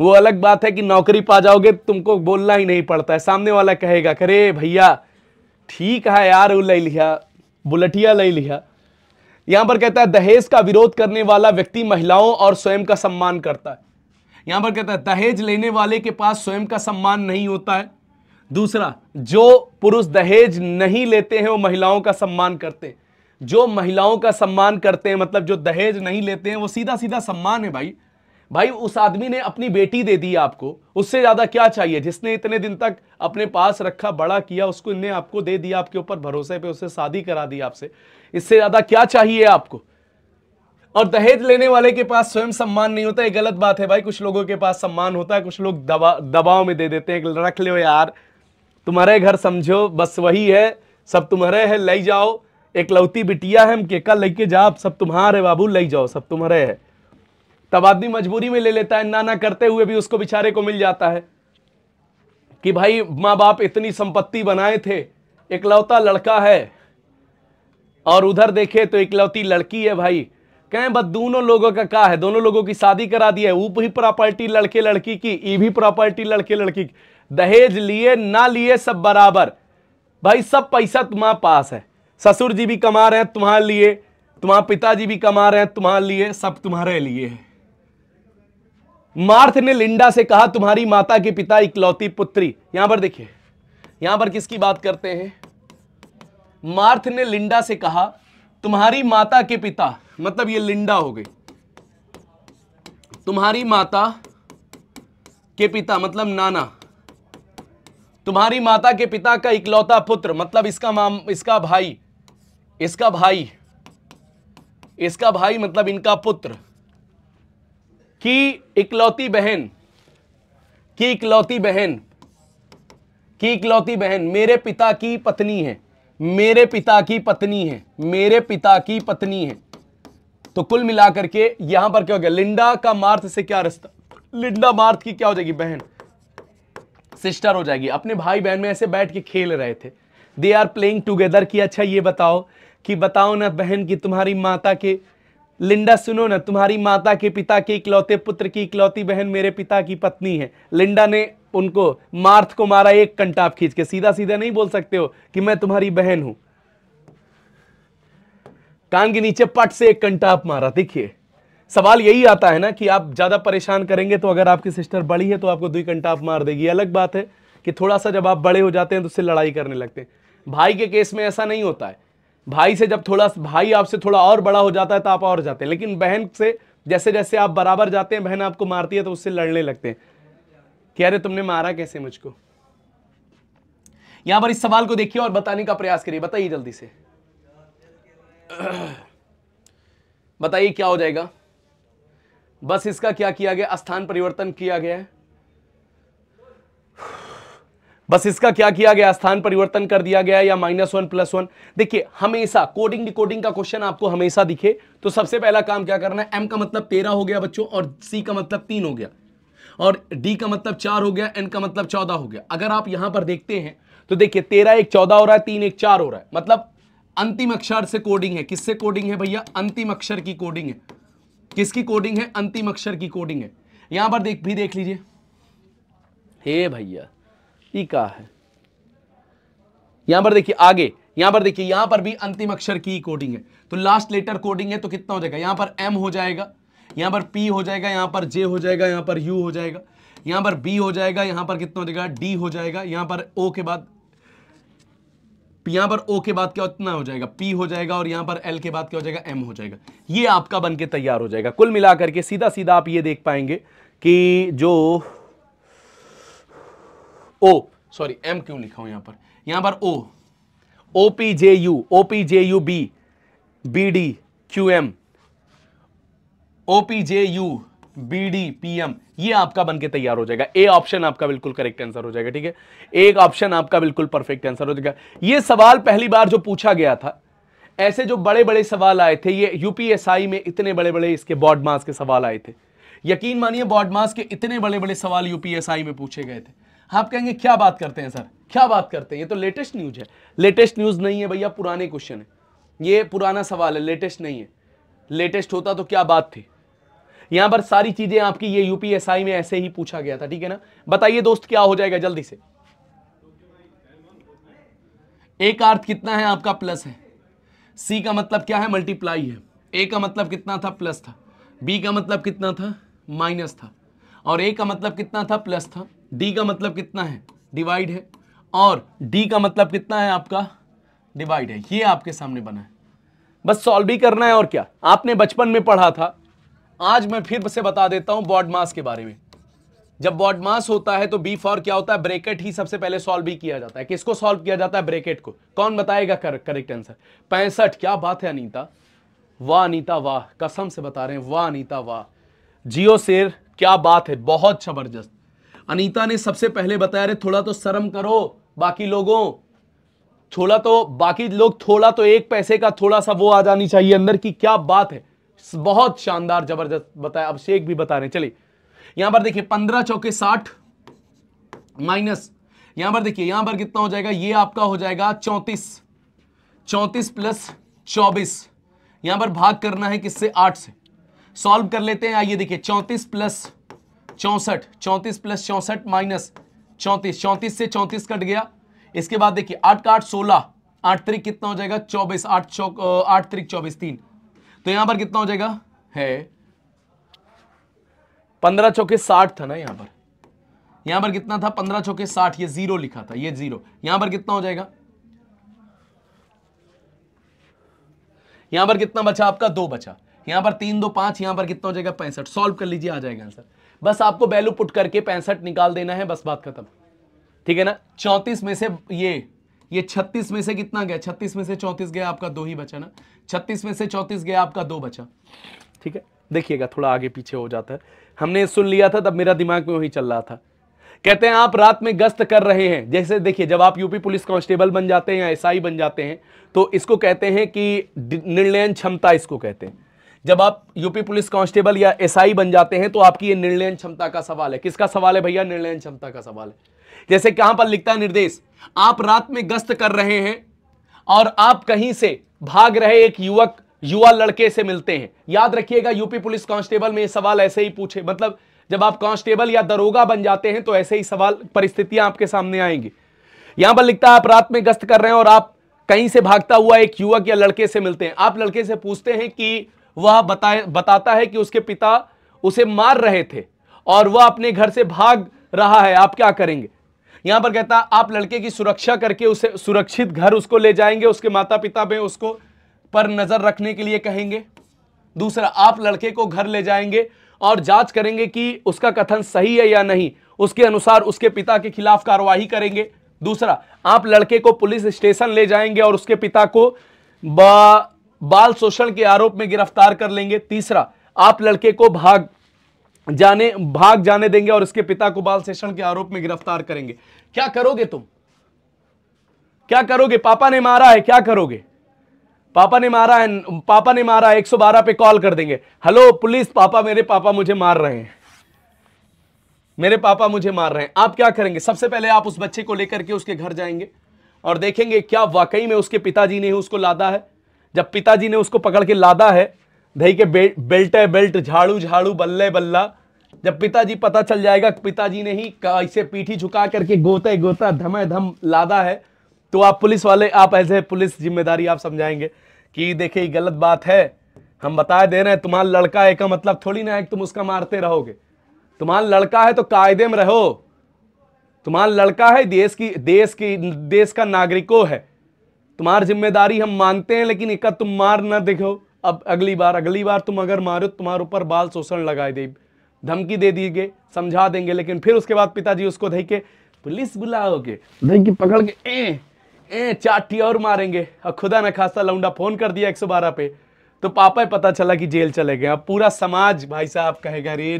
वो अलग बात है कि नौकरी पा जाओगे तुमको बोलना ही नहीं पड़ता है सामने वाला कहेगा अरे भैया ठीक है यार ले लिया बुलटिया ले लिया यहां पर कहता है दहेज का विरोध करने वाला व्यक्ति महिलाओं और स्वयं का सम्मान करता है यहां पर कहता है दहेज लेने वाले के पास स्वयं का सम्मान नहीं होता है दूसरा जो पुरुष दहेज नहीं लेते हैं वो महिलाओं का सम्मान करते हैं जो महिलाओं का सम्मान करते हैं मतलब जो दहेज नहीं लेते हैं वो सीधा सीधा सम्मान है भाई भाई उस आदमी ने अपनी बेटी दे दी आपको उससे ज़्यादा क्या चाहिए जिसने इतने दिन तक अपने पास रखा बड़ा किया उसको इनने आपको दे दिया आपके ऊपर भरोसे पे उससे शादी करा दी आपसे इससे ज़्यादा क्या चाहिए आपको और दहेज लेने वाले के पास स्वयं सम्मान नहीं होता ये गलत बात है भाई कुछ लोगों के पास सम्मान होता है कुछ लोग दबा दबाव में दे देते हैं रख लो यार तुम्हारे घर समझो बस वही है सब तुम्हारे है ले जाओ एक लौती बिटिया है हम केका लेके जा सब तुम्हारे बाबू ले जाओ सब तुम्हारे है तब आदमी मजबूरी में ले लेता है ना ना करते हुए भी उसको बेचारे को मिल जाता है कि भाई माँ बाप इतनी संपत्ति बनाए थे इकलौता लड़का है और उधर देखे तो इकलौती लड़की है भाई कहें बस दोनों लोगों का कहा है दोनों लोगों की शादी करा दी है वो भी प्रॉपर्टी लड़के लड़की की ई भी प्रॉपर्टी लड़के लड़की की दहेज लिए ना लिए सब बराबर भाई सब पैसा तुम्हारे पास है ससुर जी भी कमा रहे हैं तुम्हारे लिए तुम्हारे पिताजी भी कमा रहे हैं तुम्हारे लिए सब तुम्हारे लिए है मार्थ ने लिंडा से कहा तुम्हारी माता के पिता इकलौती पुत्री यहां पर देखिए यहां पर किसकी बात करते हैं मार्थ ने लिंडा से कहा तुम्हारी माता के पिता मतलब ये लिंडा हो गई तुम्हारी माता के पिता मतलब नाना तुम्हारी माता के पिता का इकलौता पुत्र मतलब इसका माम इसका भाई इसका भाई इसका भाई मतलब इनका पुत्र कि इकलौती बहन की इकलौती बहन की इकलौती बहन मेरे पिता की पत्नी है मेरे पिता की पत्नी है मेरे पिता की पत्नी है तो कुल मिलाकर के यहां पर क्या हो गया लिंडा का मार्थ से क्या रिश्ता लिंडा मार्थ की क्या हो जाएगी बहन सिस्टर हो जाएगी अपने भाई बहन में ऐसे बैठ के खेल रहे थे दे आर प्लेइंग टूगेदर की अच्छा ये बताओ कि बताओ ना बहन की तुम्हारी माता के लिंडा सुनो ना तुम्हारी माता के पिता के इकलौते पुत्र की इकलौती बहन मेरे पिता की पत्नी है लिंडा ने उनको मार्थ को मारा एक कंटाप खींच के सीधा सीधा नहीं बोल सकते हो कि मैं तुम्हारी बहन हूं कान के नीचे पट से एक कंटाप मारा देखिए सवाल यही आता है ना कि आप ज़्यादा परेशान करेंगे तो अगर आपकी सिस्टर बड़ी है तो आपको दुई कंटाप मार देगी अलग बात है कि थोड़ा सा जब आप बड़े हो जाते हैं तो उससे लड़ाई करने लगते हैं भाई के केस में ऐसा नहीं होता है भाई से जब थोड़ा भाई आपसे थोड़ा और बड़ा हो जाता है तो आप और जाते हैं लेकिन बहन से जैसे जैसे आप बराबर जाते हैं बहन आपको मारती है तो उससे लड़ने लगते हैं कि अरे तुमने मारा कैसे मुझको यहां पर इस सवाल को देखिए और बताने का प्रयास करिए बताइए जल्दी से बताइए क्या हो जाएगा बस इसका क्या किया गया स्थान परिवर्तन किया गया है बस इसका क्या किया गया स्थान परिवर्तन कर दिया गया या माइनस वन प्लस वन देखिए हमेशा कोडिंग डिकोडिंग का क्वेश्चन आपको हमेशा दिखे तो सबसे पहला काम क्या करना है एम का मतलब तेरह हो गया बच्चों और सी का मतलब तीन हो गया और डी का मतलब चार हो गया एन का मतलब चौदह हो गया अगर आप यहां पर देखते हैं तो देखिए तेरह एक चौदह हो रहा है तीन एक चार हो रहा है मतलब अंतिम अक्षर से कोडिंग है किससे कोडिंग है भैया अंतिम अक्षर की कोडिंग है किसकी कोडिंग है अंतिम अक्षर की कोडिंग है यहां पर देख भी देख लीजिए हे भैया ई का है यहां पर देखिए आगे यहां पर देखिए यहां पर भी अंतिम अक्षर की कोडिंग है तो लास्ट लेटर कोडिंग है तो कितना हो जाएगा यहां पर एम हो जाएगा यहां पर पी हो जाएगा यहां पर जे हो जाएगा यहां पर यू हो जाएगा यहां पर बी हो जाएगा यहां पर कितना हो जाएगा डी हो जाएगा यहां पर ओ के बाद यहां पर ओ के बाद क्या उतना हो जाएगा पी हो जाएगा और यहां पर एल के बाद क्या हो जाएगा एम हो जाएगा ये आपका बन के तैयार हो जाएगा कुल मिलाकर के सीधा सीधा आप ये देख पाएंगे कि जो ओ सॉरी एम क्यों लिखा हूं यहां पर यहां पर O O P J U O P J U B B D Q M O P J U B D P M ये आपका बनके तैयार हो जाएगा ए ऑप्शन आपका बिल्कुल करेक्ट आंसर हो जाएगा ठीक है एक ऑप्शन आपका बिल्कुल परफेक्ट आंसर हो जाएगा ये सवाल पहली बार जो पूछा गया था ऐसे जो बड़े बड़े सवाल आए थे ये यूपीएसआई में इतने बड़े बड़े इसके बॉर्ड मास के सवाल आए थे यकीन मानिए बॉर्ड मास के इतने बड़े बड़े सवाल यूपीएसआई में पूछे गए थे आप कहेंगे क्या बात करते हैं सर क्या बात करते हैं ये तो लेटेस्ट न्यूज है लेटेस्ट न्यूज नहीं है भैया पुराने क्वेश्चन है ये पुराना सवाल है लेटेस्ट नहीं है लेटेस्ट होता तो क्या बात थी यहां पर सारी चीजें आपकी ये यूपीएसआई में ऐसे ही पूछा गया था ठीक है ना बताइए दोस्त क्या हो जाएगा जल्दी से एक अर्थ कितना है आपका प्लस है सी का मतलब क्या है मल्टीप्लाई है ए का मतलब कितना था प्लस था बी का मतलब कितना था माइनस था और ए का मतलब कितना था प्लस था डी का मतलब कितना है डिवाइड है और डी का मतलब कितना है आपका डिवाइड है ये आपके सामने बना है बस सॉल्व ही करना है और क्या आपने बचपन में पढ़ा था आज मैं फिर से बता देता हूं बॉड मास के बारे में जब बॉड मास होता है तो बी फॉर क्या होता है ब्रेकेट ही सबसे पहले सॉल्व भी किया जाता है किसको सॉल्व किया जाता है ब्रेकेट को कौन बताएगा कर, करेक्ट आंसर पैंसठ क्या बात है अनिता वाह अनिता वाह कसम से बता रहे हैं वाह अनिता वाह जियो शेर क्या बात है बहुत जबरदस्त अनीता ने सबसे पहले बताया रे थोड़ा तो शर्म करो बाकी लोगों थोड़ा तो बाकी लोग थोड़ा तो एक पैसे का थोड़ा सा वो आ जानी चाहिए अंदर की क्या बात है बहुत शानदार जबरदस्त बताया अभिषेक भी बता रहे हैं चलिए यहां पर देखिए पंद्रह चौके साठ माइनस यहां पर देखिए यहां पर कितना हो जाएगा ये आपका हो जाएगा चौंतीस चौंतीस प्लस चौबीस यहां पर भाग करना है किससे आठ से सॉल्व कर लेते हैं आइए देखिए चौंतीस प्लस चौंसठ चौंतीस प्लस चौंसठ माइनस चौंतीस चौंतीस से चौंतीस कट गया इसके बाद देखिए आठ का आठ सोलह आठ तरीक कितना हो जाएगा चौबीस आठ चौक आठ तरीक चौबीस तीन तो यहां पर कितना हो जाएगा है पंद्रह चौके साठ था ना यहां पर यहां पर कितना था पंद्रह चौके साठ ये जीरो लिखा था ये जीरो यहां पर कितना हो जाएगा यहां पर कितना बचा आपका दो बचा यहां पर तीन दो पांच यहां पर कितना हो जाएगा पैंसठ सॉल्व कर लीजिए आ जाएगा आंसर बस आपको वैल्यू पुट करके पैंसठ निकाल देना है बस बात खत्म ठीक है ना चौंतीस में से ये ये छत्तीस में से कितना गया छत्तीस में से चौंतीस गया आपका दो ही बचा ना छत्तीस में से चौंतीस गया आपका दो बचा ठीक है देखिएगा थोड़ा आगे पीछे हो जाता है हमने सुन लिया था तब मेरा दिमाग में वही चल रहा था कहते हैं आप रात में गश्त कर रहे हैं जैसे देखिए जब आप यूपी पुलिस कांस्टेबल बन जाते हैं या एसआई बन जाते हैं तो इसको कहते हैं कि निर्णयन क्षमता इसको कहते हैं जब आप यूपी पुलिस कांस्टेबल या एसआई बन जाते हैं तो आपकी ये निर्णय क्षमता का सवाल है किसका सवाल है भैया निर्णय क्षमता का सवाल है जैसे कहां पर लिखता है निर्देश आप रात में गश्त कर रहे हैं और आप कहीं से भाग रहे एक युवक युवा लड़के से मिलते हैं याद रखिएगा यूपी पुलिस कांस्टेबल में ये सवाल ऐसे ही पूछे मतलब जब आप कांस्टेबल या दरोगा बन जाते हैं तो ऐसे ही सवाल परिस्थितियां आपके सामने आएंगी यहां पर लिखता है आप रात में गश्त कर रहे हैं और आप कहीं से भागता हुआ एक युवक या लड़के से मिलते हैं आप लड़के से पूछते हैं कि वह बताए बताता है कि उसके पिता उसे मार रहे थे और वह अपने घर से भाग रहा है आप क्या करेंगे यहां पर कहता आप लड़के की सुरक्षा करके उसे सुरक्षित घर उसको ले जाएंगे उसके माता पिता में उसको पर नजर रखने के लिए कहेंगे दूसरा आप लड़के को घर ले जाएंगे और जांच करेंगे कि उसका कथन सही है या नहीं उसके अनुसार उसके पिता के खिलाफ कार्रवाई करेंगे दूसरा आप लड़के को पुलिस स्टेशन ले जाएंगे और उसके पिता को बाल शोषण के आरोप में गिरफ्तार कर लेंगे तीसरा आप लड़के को भाग जाने भाग जाने देंगे और उसके पिता को बाल शोषण के आरोप में गिरफ्तार करेंगे क्या करोगे तुम क्या करोगे पापा ने मारा है क्या करोगे पापा ने मारा है पापा ने मारा है बारह पे कॉल कर देंगे हेलो पुलिस पापा मेरे पापा मुझे मार रहे हैं मेरे पापा मुझे मार रहे हैं आप क्या करेंगे सबसे पहले आप उस बच्चे को लेकर के उसके घर जाएंगे और देखेंगे क्या वाकई में उसके पिताजी ने उसको लादा है जब पिताजी ने उसको पकड़ के लादा है दही के बेल्ट है बेल्ट झाड़ू झाड़ू बल्ले बल्ला जब पिताजी पता चल जाएगा पिताजी ने ही इसे पीठी झुका करके गोता गोता धमे धम लादा है तो आप पुलिस वाले आप ऐसे पुलिस जिम्मेदारी आप समझाएंगे कि देखिए गलत बात है हम बता दे रहे हैं तुम्हारा लड़का है का मतलब थोड़ी ना है कि तुम उसका मारते रहोगे तुम्हारा लड़का है तो कायदे में रहो तुम्हारा लड़का है देश की देश की देश का नागरिको है तुम्हारी जिम्मेदारी हम मानते हैं लेकिन एक तुम मार ना देखो अब अगली बार अगली बार तुम अगर मारो तुम्हारे ऊपर बाल शोषण लगाए दे धमकी दे दीजिए समझा देंगे लेकिन फिर उसके बाद पिताजी उसको धई के पुलिस बुलाओगे धई पकड़ के ए ए चाटी और मारेंगे और खुदा न खासा लौंडा फोन कर दिया बारह पे तो पापा पता चला कि जेल चले गए अब पूरा समाज भाई साहब कहेगा रे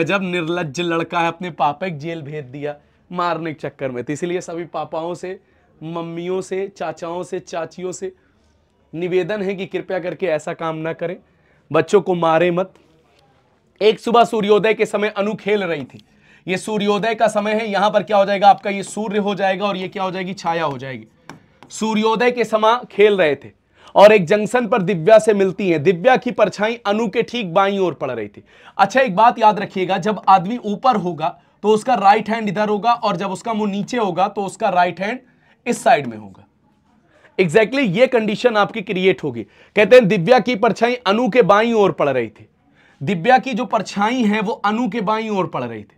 गजब निर्लज लड़का है अपने पापा जेल भेज दिया मारने के चक्कर में तो इसलिए सभी पापाओं से मम्मियों से चाचाओं से चाचियों से निवेदन है कि कृपया करके ऐसा काम ना करें बच्चों को मारे मत एक सुबह सूर्योदय के समय अनु खेल रही थी ये सूर्योदय का समय है यहां पर क्या हो जाएगा आपका ये सूर्य हो जाएगा और ये क्या हो जाएगी छाया हो जाएगी सूर्योदय के समय खेल रहे थे और एक जंक्शन पर दिव्या से मिलती है दिव्या की परछाई अनु के ठीक बाई ओर पड़ रही थी अच्छा एक बात याद रखिएगा जब आदमी ऊपर होगा तो उसका राइट हैंड इधर होगा और जब उसका मुंह नीचे होगा तो उसका राइट हैंड इस साइड में होगा एग्जैक्टली exactly ये कंडीशन आपकी क्रिएट होगी कहते हैं दिव्या की परछाई अनु के बाई ओर पड़ रही थी दिव्या की जो परछाई है वो अनु के बाई ओर पड़ रही थी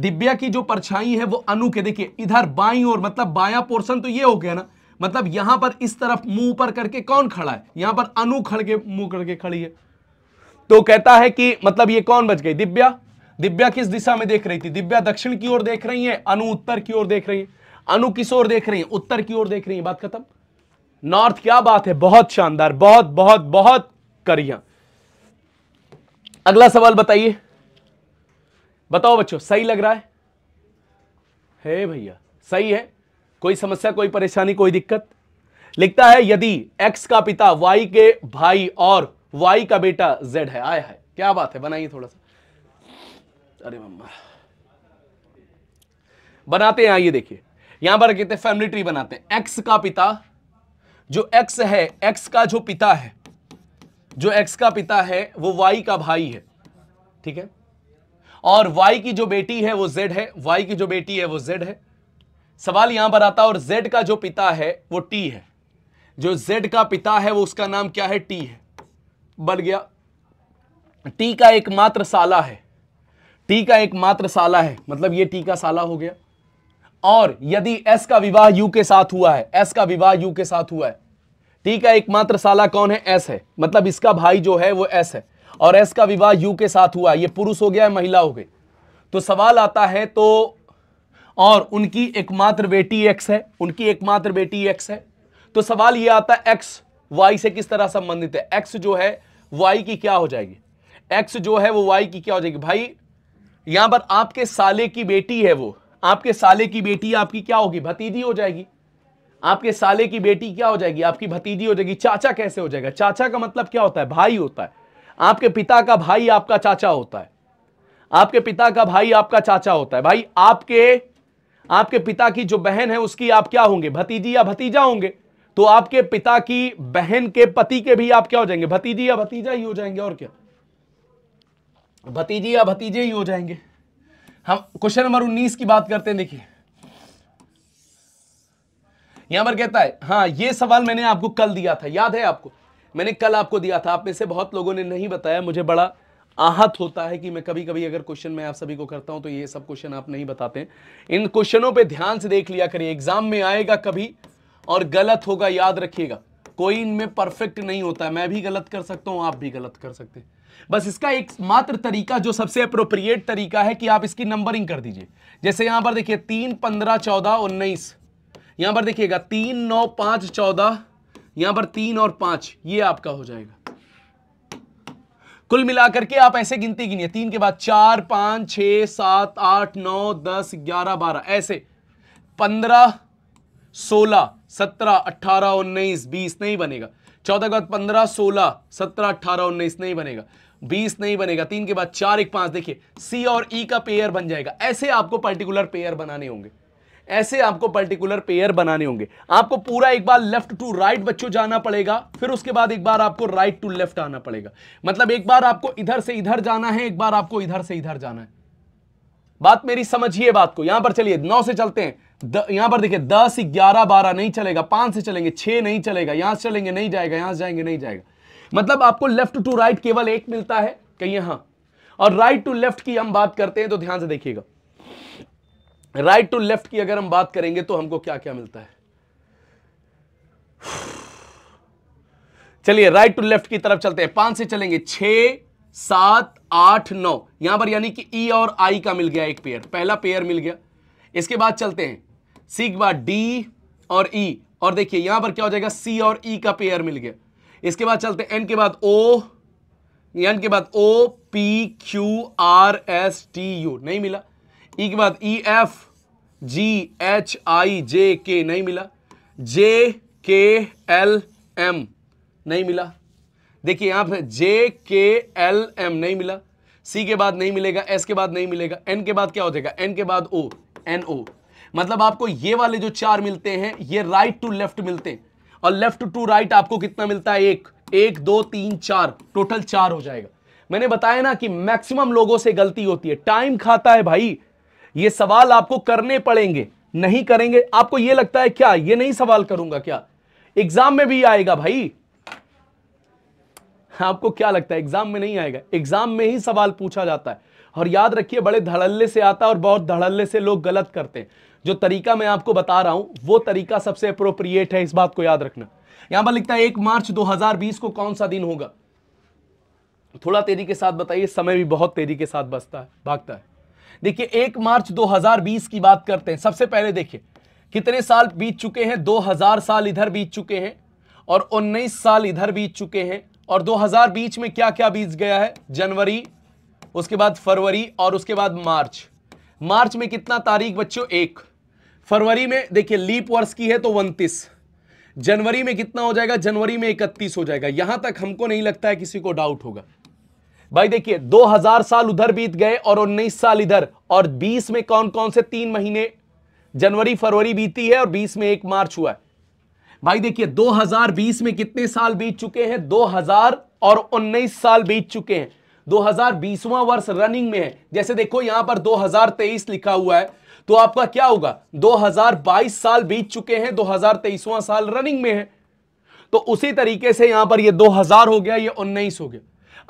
दिव्या की जो परछाई है वो अनु के देखिए इधर बाई और मतलब बाया पोर्शन तो ये हो गया ना मतलब यहां पर इस तरफ मुंह पर करके कौन खड़ा है यहां पर अनु खड़ के मुंह करके खड़ी है तो कहता है कि मतलब ये कौन बच गई दिव्या दिव्या किस दिशा में देख रही थी दिव्या दक्षिण की ओर देख रही है अनु उत्तर की ओर देख रही है अनु किस ओर देख रही है उत्तर की ओर देख रही है बात खत्म नॉर्थ क्या बात है बहुत शानदार बहुत बहुत बहुत करिया अगला सवाल बताइए बताओ बच्चों सही लग रहा है हे भैया सही है कोई समस्या कोई परेशानी कोई दिक्कत लिखता है यदि एक्स का पिता वाई के भाई और वाई का बेटा जेड है आया है क्या बात है बनाइए थोड़ा सा अरे मम्मा बनाते हैं आइए देखिए यहां पर कहते हैं फैमिली ट्री बनाते हैं एक्स का पिता जो एक्स है एक्स का जो पिता है जो एक्स का पिता है वो वाई का भाई है ठीक है और वाई की जो बेटी है वो जेड है वाई की जो बेटी है वो जेड है सवाल यहां पर आता है और जेड का जो पिता है वो टी है जो जेड का पिता है वो उसका नाम क्या है टी है बन गया टी का एकमात्र साला है टी का एकमात्र साला है मतलब ये टी का साला हो गया और यदि एस का विवाह यू के साथ हुआ है एस का विवाह यू के साथ हुआ है ठीक है एकमात्र साला कौन है एस है मतलब इसका भाई जो है वो एस है और एस का विवाह यू के साथ हुआ है ये पुरुष हो गया है महिला हो गई तो सवाल आता है तो और उनकी एकमात्र बेटी एक्स है उनकी एकमात्र बेटी एक्स है तो सवाल ये आता है एक्स वाई से किस तरह संबंधित है एक्स जो है वाई की क्या हो जाएगी एक्स जो है वो वाई की क्या हो जाएगी भाई यहां पर आपके साले की बेटी है वो आपके साले की बेटी आपकी क्या होगी भतीजी हो जाएगी आपके साले की बेटी क्या हो जाएगी आपकी भतीजी हो जाएगी चाचा कैसे हो जाएगा चाचा का मतलब क्या होता है भाई होता है आपके पिता का भाई आपका चाचा होता है आपके पिता का भाई आपका चाचा होता है भाई आपके आपके पिता की जो बहन है उसकी आप क्या होंगे भतीजी या भतीजा होंगे तो आपके पिता की बहन के पति के भी आप क्या हो जाएंगे भतीजी या भतीजा ही हो जाएंगे और क्या भतीजी या भतीजे ही हो जाएंगे हम क्वेश्चन नंबर उन्नीस की बात करते हैं देखिए यहां पर कहता है हाँ ये सवाल मैंने आपको कल दिया था याद है आपको मैंने कल आपको दिया था आप में से बहुत लोगों ने नहीं बताया मुझे बड़ा आहत होता है कि मैं कभी कभी अगर क्वेश्चन मैं आप सभी को करता हूं तो ये सब क्वेश्चन आप नहीं बताते इन क्वेश्चनों पे ध्यान से देख लिया करिए एग्जाम में आएगा कभी और गलत होगा याद रखिएगा कोई इनमें परफेक्ट नहीं होता मैं भी गलत कर सकता हूं आप भी गलत कर सकते हैं बस इसका एक मात्र तरीका जो सबसे अप्रोप्रिएट तरीका है कि आप इसकी नंबरिंग कर दीजिए जैसे यहां पर देखिए तीन पंद्रह चौदह उन्नीस यहां पर देखिएगा तीन नौ पांच चौदह यहां पर तीन और पांच ये आपका हो जाएगा कुल मिलाकर के आप ऐसे गिनती गिनिए तीन के बाद चार पांच छ सात आठ नौ दस ग्यारह बारह ऐसे पंद्रह सोलह सत्रह अट्ठारह उन्नीस बीस नहीं बनेगा चौदह के बाद पंद्रह सोलह सत्रह अट्ठारह उन्नीस नहीं बनेगा बीस नहीं बनेगा तीन के बाद चार एक पांच देखिए सी और ई e का पेयर बन जाएगा ऐसे आपको पर्टिकुलर पेयर बनाने होंगे ऐसे आपको पर्टिकुलर पेयर बनाने होंगे आपको पूरा एक बार लेफ्ट टू राइट बच्चों जाना पड़ेगा फिर उसके बाद एक बार आपको राइट टू लेफ्ट आना पड़ेगा मतलब एक बार आपको इधर से इधर जाना है एक बार आपको इधर से इधर जाना है बात मेरी समझिए बात को यहां पर चलिए नौ से चलते हैं यहां पर देखिए दस ग्यारह बारह नहीं चलेगा पांच से चलेंगे छह नहीं चलेगा यहां से चलेंगे नहीं जाएगा यहां से जाएंगे नहीं जाएगा मतलब आपको लेफ्ट टू राइट केवल एक मिलता है कहीं यहां और राइट टू लेफ्ट की हम बात करते हैं तो ध्यान से देखिएगा राइट टू लेफ्ट की अगर हम बात करेंगे तो हमको क्या क्या मिलता है चलिए राइट टू लेफ्ट की तरफ चलते हैं पांच से चलेंगे छ सात आठ नौ यहां पर यानी कि ई e और आई का मिल गया एक पेयर पहला पेयर मिल गया इसके बाद चलते हैं के बाद डी और ई e, और देखिए यहां पर क्या हो जाएगा सी और ई e का पेयर मिल गया इसके बाद चलते एन के बाद ओ एन के बाद O P Q R S T U नहीं मिला ई e के बाद E F G H I जे के नहीं मिला जे के एल एम नहीं मिला देखिए यहां पे जे के एल एम नहीं मिला सी के बाद नहीं मिलेगा एस के बाद नहीं मिलेगा एन के बाद क्या हो जाएगा एन के बाद ओ एन ओ मतलब आपको ये वाले जो चार मिलते हैं ये राइट टू लेफ्ट मिलते हैं और लेफ्ट टू राइट आपको कितना मिलता है एक एक दो तीन चार टोटल चार हो जाएगा मैंने बताया ना कि मैक्सिमम लोगों से गलती होती है टाइम खाता है भाई ये सवाल आपको करने पड़ेंगे नहीं करेंगे आपको ये लगता है क्या ये नहीं सवाल करूंगा क्या एग्जाम में भी आएगा भाई आपको क्या लगता है एग्जाम में नहीं आएगा एग्जाम में ही सवाल पूछा जाता है और याद रखिए बड़े धड़ल्ले से आता है और बहुत धड़ल्ले से लोग गलत करते हैं जो तरीका मैं आपको बता रहा हूं वो तरीका सबसे अप्रोप्रिएट है इस बात को याद रखना यहां पर लिखता है एक मार्च 2020 को कौन सा दिन होगा थोड़ा तेजी के साथ बताइए समय भी बहुत तेजी के साथ बचता है भागता है देखिए एक मार्च 2020 की बात करते हैं सबसे पहले देखिए कितने साल बीत चुके हैं 2000 साल इधर बीत चुके हैं और उन्नीस साल इधर बीत चुके हैं और 2000 बीच में क्या क्या बीत गया है जनवरी उसके बाद फरवरी और उसके बाद मार्च मार्च में कितना तारीख बच्चों एक फरवरी में देखिए लीप वर्ष की है तो उनतीस जनवरी में कितना हो जाएगा जनवरी में इकतीस हो जाएगा यहां तक हमको नहीं लगता है किसी को डाउट होगा भाई देखिए 2000 साल उधर बीत गए और 19 साल इधर और 20 में कौन कौन से तीन महीने जनवरी फरवरी बीती है और 20 में एक मार्च हुआ है भाई देखिए 2020 में कितने साल बीत चुके हैं 2000 और 19 साल बीत चुके हैं 2020वां वर्ष रनिंग में है जैसे देखो यहां पर 2023 लिखा हुआ है तो आपका क्या होगा 2022 साल बीत चुके हैं 2023वां साल रनिंग में है तो उसी तरीके से यहां पर ये 2000 हो गया ये उन्नीस हो गया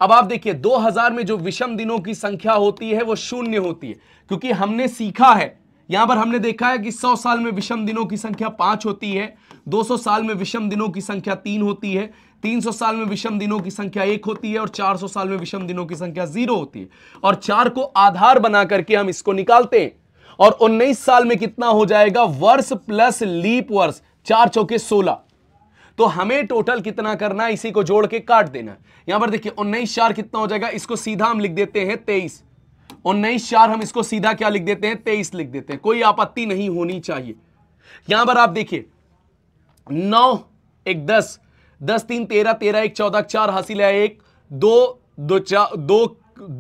अब आप देखिए 2000 में जो विषम दिनों की संख्या होती है वो शून्य होती है क्योंकि हमने सीखा है यहां पर हमने देखा है कि 100 साल में विषम दिनों की संख्या पांच होती है 200 साल में विषम दिनों की संख्या तीन होती है 300 साल में विषम दिनों की संख्या एक होती है और 400 साल में विषम दिनों की संख्या जीरो होती है और चार को आधार बना करके हम इसको निकालते हैं और 19 साल में कितना हो जाएगा वर्ष प्लस लीप वर्ष चार चौके 16 तो हमें टोटल कितना करना है इसी को जोड़ के काट देना यहां पर देखिए उन्नीस चार कितना हो जाएगा इसको सीधा हम लिख देते हैं तेईस उन्नीस चार हम इसको सीधा क्या लिख देते हैं तेईस लिख देते हैं कोई आपत्ति नहीं होनी चाहिए यहां पर आप देखिए नौ एक दस दस तीन तेरह तेरह एक चौदह चार हासिल है एक दो दो चार दो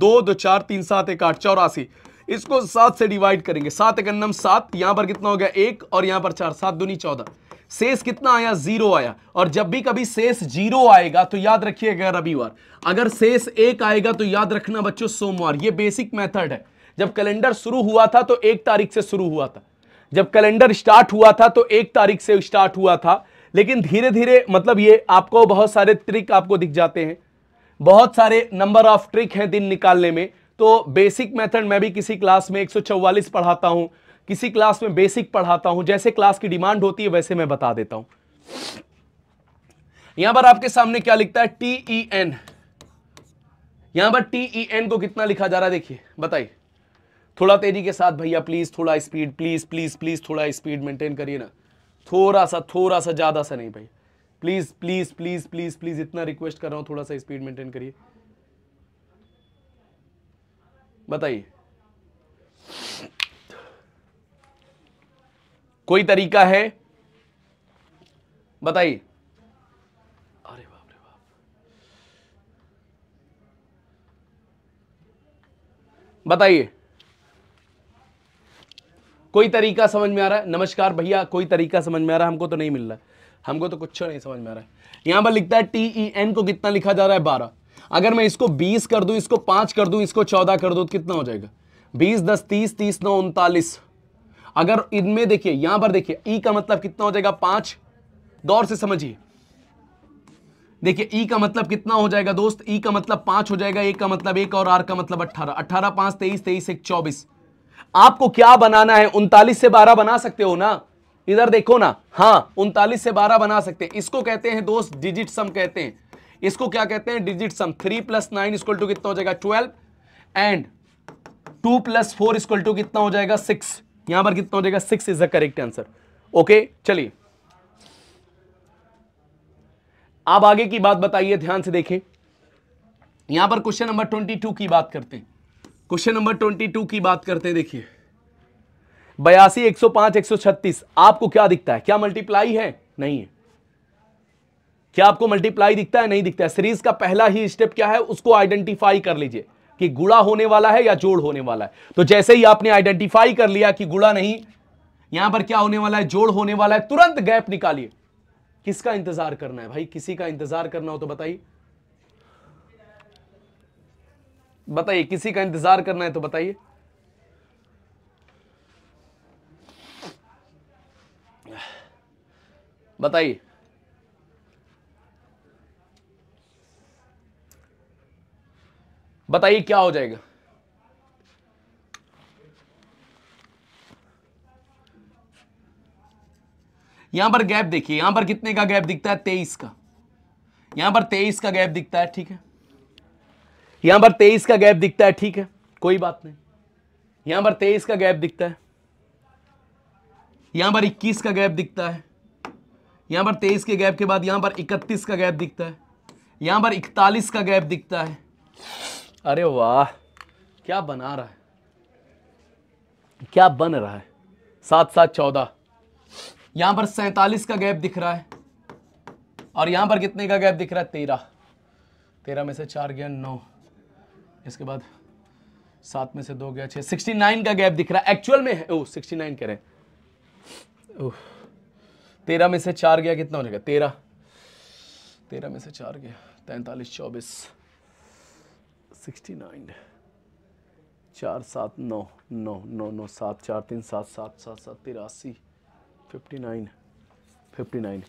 दो दो चार तीन सात एक आठ चौरासी इसको सात से डिवाइड करेंगे सात एक एकम सात यहां पर कितना हो गया एक और यहां पर चार सात दूनी चौदह शेष कितना आया जीरो आया और जब भी कभी शेष जीरो आएगा तो याद रखिएगा रविवार अगर शेष एक आएगा तो याद रखना बच्चों सोमवार ये बेसिक मेथड है जब कैलेंडर शुरू हुआ था तो एक तारीख से शुरू हुआ था जब कैलेंडर स्टार्ट हुआ था तो एक तारीख से स्टार्ट हुआ था लेकिन धीरे धीरे मतलब ये आपको बहुत सारे ट्रिक आपको दिख जाते हैं बहुत सारे नंबर ऑफ ट्रिक हैं दिन निकालने में तो बेसिक मेथड मैं भी किसी क्लास में 144 पढ़ाता हूं किसी क्लास में बेसिक पढ़ाता हूं जैसे क्लास की डिमांड होती है वैसे मैं बता देता हूं यहां पर आपके सामने क्या लिखता है टी ई e एन यहां पर टी ई एन को कितना लिखा जा रहा है देखिए बताइए थोड़ा तेजी के साथ भैया प्लीज थोड़ा स्पीड प्लीज प्लीज प्लीज थोड़ा स्पीड मेंटेन करिए ना थोड़ा सा थोड़ा सा ज्यादा सा नहीं भाई please please please please please इतना रिक्वेस्ट कर रहा हूं थोड़ा सा स्पीड मेंटेन करिए बताइए कोई तरीका है बताइए अरे बाप रे बाप बताइए कोई तरीका समझ में आ रहा है नमस्कार भैया कोई तरीका समझ में आ रहा है हमको तो नहीं मिल रहा है हमको तो कुछ नहीं समझ में आ रहा है यहां पर लिखता है टी ई एन को कितना लिखा जा रहा है बारह अगर मैं इसको बीस कर दूं इसको पांच कर दूं इसको चौदह कर दूं तो कितना हो जाएगा बीस दस तीस तीस नौ उनतालीस अगर इनमें देखिए यहां पर देखिए ई e का मतलब कितना हो जाएगा पांच गौर से समझिए देखिए ई e का मतलब कितना हो जाएगा दोस्त ई e का मतलब पांच हो जाएगा ए का मतलब एक और आर का मतलब अट्ठारह अट्ठारह पांच तेईस तेईस एक चौबीस आपको क्या बनाना है उनतालीस से बारह बना सकते हो ना इधर देखो ना हाँ उनतालीस से बारह बना सकते हैं इसको कहते हैं दोस्त डिजिट सम कहते हैं इसको क्या कहते हैं digit sum three plus nine equal to कितना हो जाएगा twelve and two plus four equal to कितना हो जाएगा सिक्स यहां पर कितना हो जाएगा six is the correct answer okay चलिए आप आगे की बात बताइए ध्यान से देखें यहां पर क्वेश्चन नंबर ट्वेंटी टू की बात करते हैं क्वेश्चन नंबर ट्वेंटी टू की बात करते हैं देखिए बयासी एक सौ पांच एक सौ छत्तीस आपको क्या दिखता है क्या मल्टीप्लाई है नहीं है क्या आपको मल्टीप्लाई दिखता है नहीं दिखता है सीरीज का पहला ही स्टेप क्या है उसको आइडेंटिफाई कर लीजिए कि गुड़ा होने वाला है या जोड़ होने वाला है तो जैसे ही आपने आइडेंटिफाई कर लिया कि गुड़ा नहीं यहां पर क्या होने वाला है जोड़ होने वाला है तुरंत गैप निकालिए किसका इंतजार करना है भाई किसी का इंतजार करना हो तो बताइए बताइए किसी का इंतजार करना है तो बताइए बताइए बताइए क्या हो जाएगा यहां पर गैप देखिए यहां पर कितने का गैप दिखता है तेईस का यहां पर तेईस का गैप दिखता है ठीक है यहां पर तेईस का गैप दिखता है ठीक है कोई बात नहीं यहां पर तेईस का गैप दिखता है यहां पर इक्कीस का गैप दिखता है यहां पर तेईस के गैप के बाद यहां पर इकतीस का गैप दिखता है यहां पर इकतालीस का गैप दिखता है अरे वाह क्या बना रहा है क्या बन रहा है सात सात चौदह यहां पर सैतालीस का गैप दिख रहा है और यहां पर कितने का गैप दिख रहा है तेरह तेरह में से चार गया नौ इसके बाद सात में से दो गया छः सिक्सटी नाइन का गैप दिख रहा है एक्चुअल में है ओह सिक्सटी नाइन कह रहे ओह तेरह में से चार गया कितना हो जाएगा तेरह तेरह में से चार गया तैंतालीस चौबीस सिक्सटी नाइन चार सात नौ नौ नौ नौ सात चार तीन सात सात सात सात तिरासी fifty nine fifty nine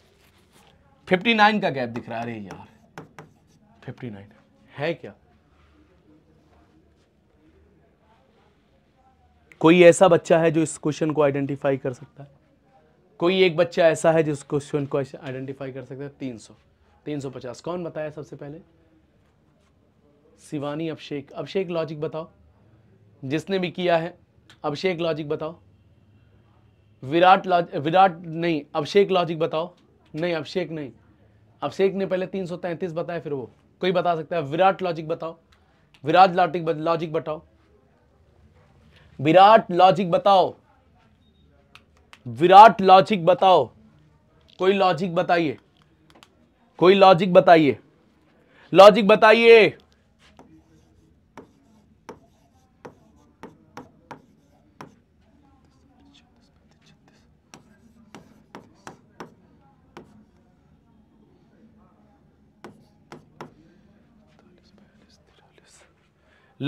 fifty nine का गैप दिख रहा है अरे यार फिफ्टी नाइन है क्या कोई ऐसा बच्चा है जो इस क्वेश्चन को आइडेंटिफाई कर सकता है कोई एक बच्चा ऐसा है जो इस क्वेश्चन को आइडेंटिफाई कर सकता है तीन सौ तीन सौ पचास कौन बताया सबसे पहले शिवानी अभिषेक अभिषेक लॉजिक बताओ जिसने भी किया है अभिषेक लॉजिक बताओ विराट लॉज विराट नहीं अभिषेक लॉजिक बताओ नहीं अभिषेक नहीं अभिषेक ने पहले तीन सौ बताया फिर वो कोई बता सकता है विराट लॉजिक बताओ विराट लॉटिक लॉजिक बताओ विराट लॉजिक बताओ विराट लॉजिक बताओ कोई लॉजिक बताइए कोई लॉजिक बताइए लॉजिक बताइए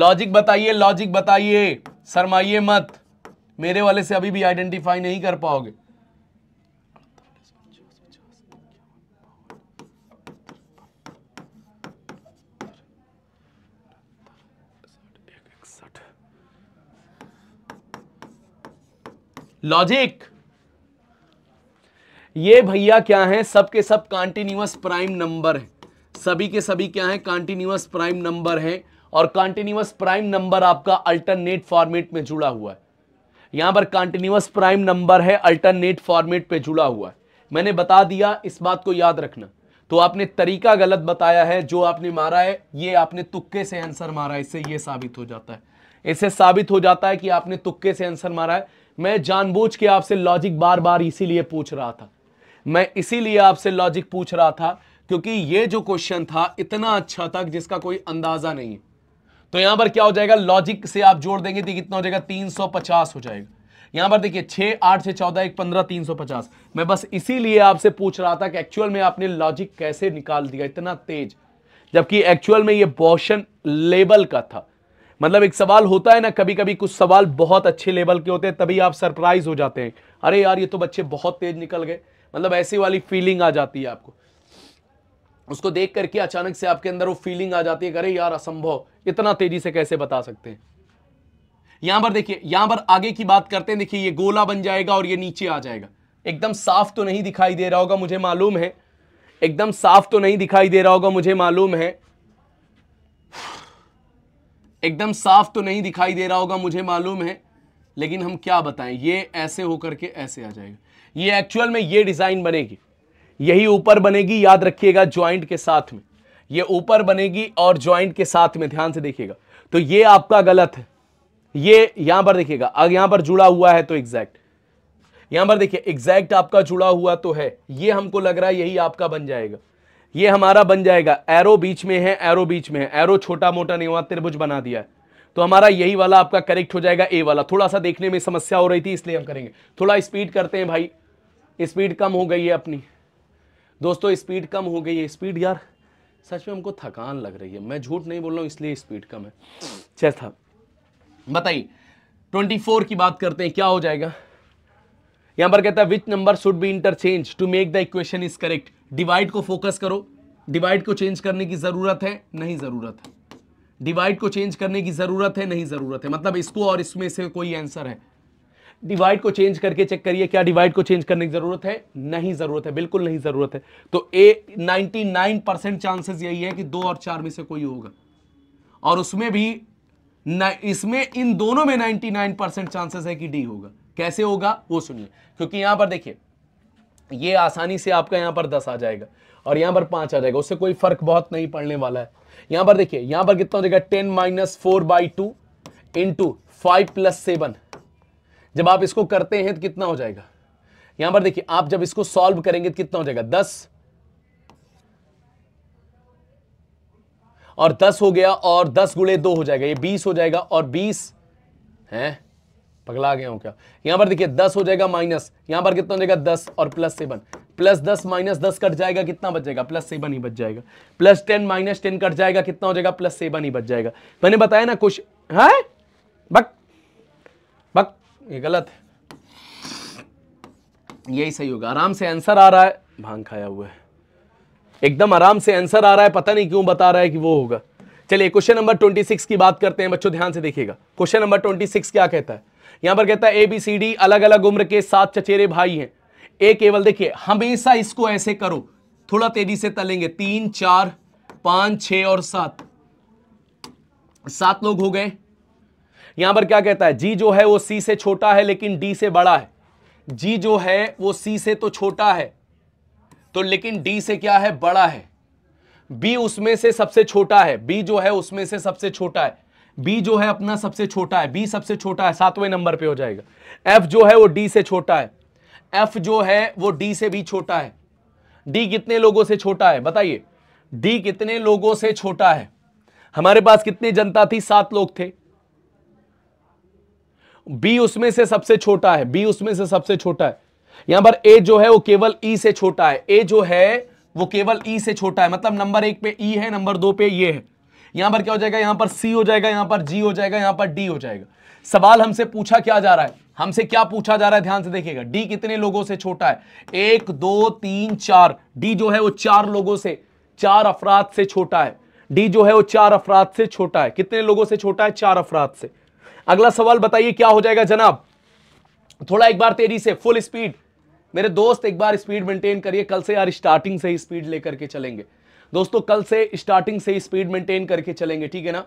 लॉजिक बताइए लॉजिक बताइए शरमाइए मत मेरे वाले से अभी भी आइडेंटिफाई नहीं कर पाओगे लॉजिक ये भैया क्या है सबके सब कॉन्टिन्यूस प्राइम नंबर है सभी के सभी क्या है कॉन्टिन्यूस प्राइम नंबर है और कॉन्टिन्यूस प्राइम नंबर आपका अल्टरनेट फॉर्मेट में जुड़ा हुआ है यहां पर कॉन्टिन्यूस प्राइम नंबर है अल्टरनेट फॉर्मेट पे जुड़ा हुआ है मैंने बता दिया इस बात को याद रखना तो आपने तरीका गलत बताया है जो आपने मारा है ये आपने तुक्के से आंसर मारा है इससे ये साबित हो जाता है इससे साबित हो जाता है कि आपने तुक्के से आंसर मारा है मैं जानबूझ के आपसे लॉजिक बार बार इसीलिए पूछ रहा था मैं इसीलिए आपसे लॉजिक पूछ रहा था क्योंकि ये जो क्वेश्चन था इतना अच्छा था जिसका कोई अंदाजा नहीं है तो यहां पर क्या हो जाएगा लॉजिक से आप जोड़ देंगे तो कितना हो जाएगा तीन सौ पचास हो जाएगा यहां पर देखिए छह आठ से चौदह एक पंद्रह तीन सौ पचास मैं बस इसीलिए आपसे पूछ रहा था कि एक्चुअल में आपने लॉजिक कैसे निकाल दिया इतना तेज जबकि एक्चुअल में ये बोशन लेवल का था मतलब एक सवाल होता है ना कभी कभी कुछ सवाल बहुत अच्छे लेवल के होते हैं तभी आप सरप्राइज हो जाते हैं अरे यार ये तो बच्चे बहुत तेज निकल गए मतलब ऐसी वाली फीलिंग आ जाती है आपको उसको देख करके अचानक से आपके अंदर वो फीलिंग आ जाती है अरे यार असंभव इतना तेजी से कैसे बता सकते हैं यहां पर देखिए यहां पर आगे की बात करते हैं देखिए ये गोला बन जाएगा और ये नीचे आ जाएगा एकदम साफ तो नहीं दिखाई दे रहा होगा मुझे मालूम है एकदम साफ तो नहीं दिखाई दे रहा होगा मुझे मालूम है एकदम साफ तो नहीं दिखाई दे रहा होगा मुझे मालूम है लेकिन हम क्या बताएं ये ऐसे होकर के ऐसे आ जाएगा ये एक्चुअल में ये डिज़ाइन बनेगी यही ऊपर बनेगी याद रखिएगा ज्वाइंट के साथ में ये ऊपर बनेगी और ज्वाइंट के साथ में ध्यान से देखिएगा तो ये आपका गलत है ये यहां पर देखिएगा अब यहां पर जुड़ा हुआ है तो एग्जैक्ट यहां पर देखिए एग्जैक्ट आपका जुड़ा हुआ तो है ये हमको लग रहा है यही आपका बन जाएगा ये हमारा बन जाएगा एरो बीच में है एरो बीच में है एरो छोटा मोटा नहीं हुआ त्रिभुज बना दिया है तो हमारा यही वाला आपका करेक्ट हो जाएगा ए वाला थोड़ा सा देखने में समस्या हो रही थी इसलिए हम करेंगे थोड़ा स्पीड करते हैं भाई स्पीड कम हो गई है अपनी दोस्तों स्पीड कम हो गई है स्पीड यार सच में हमको थकान लग रही है मैं झूठ नहीं बोल रहा हूँ इसलिए स्पीड कम है चैथा बताइए ट्वेंटी फोर की बात करते हैं क्या हो जाएगा यहां पर कहता है which number should be interchange to make the equation is correct divide को फोकस करो डिवाइड को चेंज करने की जरूरत है नहीं जरूरत है डिवाइड को चेंज करने की जरूरत है नहीं जरूरत है मतलब इसको और इसमें से कोई आंसर है डिवाइड को चेंज करके चेक करिए क्या डिवाइड को चेंज करने की जरूरत है नहीं जरूरत है बिल्कुल नहीं जरूरत है तो ए 99 परसेंट चांसेस यही है कि दो और चार में से कोई होगा और उसमें भी इसमें इन दोनों में 99 परसेंट चांसेस है कि डी होगा कैसे होगा वो सुनिए क्योंकि यहां पर देखिए ये आसानी से आपका यहां पर दस आ जाएगा और यहां पर पांच आ जाएगा उससे कोई फर्क बहुत नहीं पड़ने वाला है यहां पर देखिए यहां पर कितना हो जाएगा ten minus four by two into five plus seven जब आप इसको करते हैं तो कितना हो जाएगा यहां पर देखिए आप जब इसको सॉल्व करेंगे तो कितना हो जाएगा दस और दस हो गया और दस गुड़े दो हो जाएगा ये बीस हो जाएगा और बीस है पगला गया हूं क्या यहां पर देखिए दस हो जाएगा माइनस यहां पर कितना हो जाएगा दस और प्लस सेवन प्लस दस माइनस दस कट जाएगा कितना बच जाएगा प्लस सेवन ही बच जाएगा plus ten minus ten cut जाएगा कितना हो जाएगा प्लस सेवन ही बच जाएगा मैंने बताया ना कुछ है बट ये गलत है यही सही होगा आराम से आंसर आ रहा है भांग खाया हुआ है एकदम आराम से आंसर आ रहा है पता नहीं क्यों बता रहा है कि वो होगा चलिए क्वेश्चन नंबर 26 की बात करते हैं बच्चों ध्यान से देखिएगा क्वेश्चन नंबर 26 क्या कहता है यहां पर कहता है ए बी सी डी अलग अलग उम्र के सात चचेरे भाई हैं ए केवल देखिए हमेशा इसको ऐसे करो थोड़ा तेजी से तलेंगे तीन चार पांच छ और सात सात लोग हो गए यहां पर क्या कहता है जी जो है वो सी से छोटा है लेकिन डी से बड़ा है जी जो है वो सी से तो छोटा है तो लेकिन डी से क्या है बड़ा है बी उसमें से सबसे छोटा है बी जो है उसमें से सबसे छोटा है बी जो है अपना सबसे छोटा है बी सबसे छोटा है सातवें नंबर पे हो जाएगा एफ जो है वो डी से छोटा है एफ जो है वो डी से भी छोटा है डी कितने लोगों से छोटा है बताइए डी कितने लोगों से छोटा है हमारे पास कितनी जनता थी सात लोग थे बी उसमें से सबसे छोटा है बी उसमें से सबसे छोटा है यहां पर ए जो है वो केवल ई से छोटा है ए जो है वो केवल ई से छोटा है मतलब नंबर एक पे ई है नंबर दो पे ये है यहां पर क्या हो जाएगा यहां पर सी हो जाएगा यहां पर जी हो जाएगा यहां पर डी हो जाएगा सवाल हमसे पूछा क्या जा रहा है हमसे क्या पूछा जा रहा है ध्यान से देखिएगा डी कितने लोगों से छोटा है एक दो तीन चार डी जो है वो चार लोगों से चार अफराद से छोटा है डी जो है वो चार अफराद से छोटा है कितने लोगों से छोटा है चार अफराद से अगला सवाल बताइए क्या हो जाएगा जनाब थोड़ा एक बार तेजी से फुल स्पीड मेरे दोस्त एक बार स्पीड मेंटेन करिए कल से यार स्टार्टिंग से ही स्पीड लेकर के चलेंगे दोस्तों कल से स्टार्टिंग से ही स्पीड मेंटेन करके चलेंगे ठीक है ना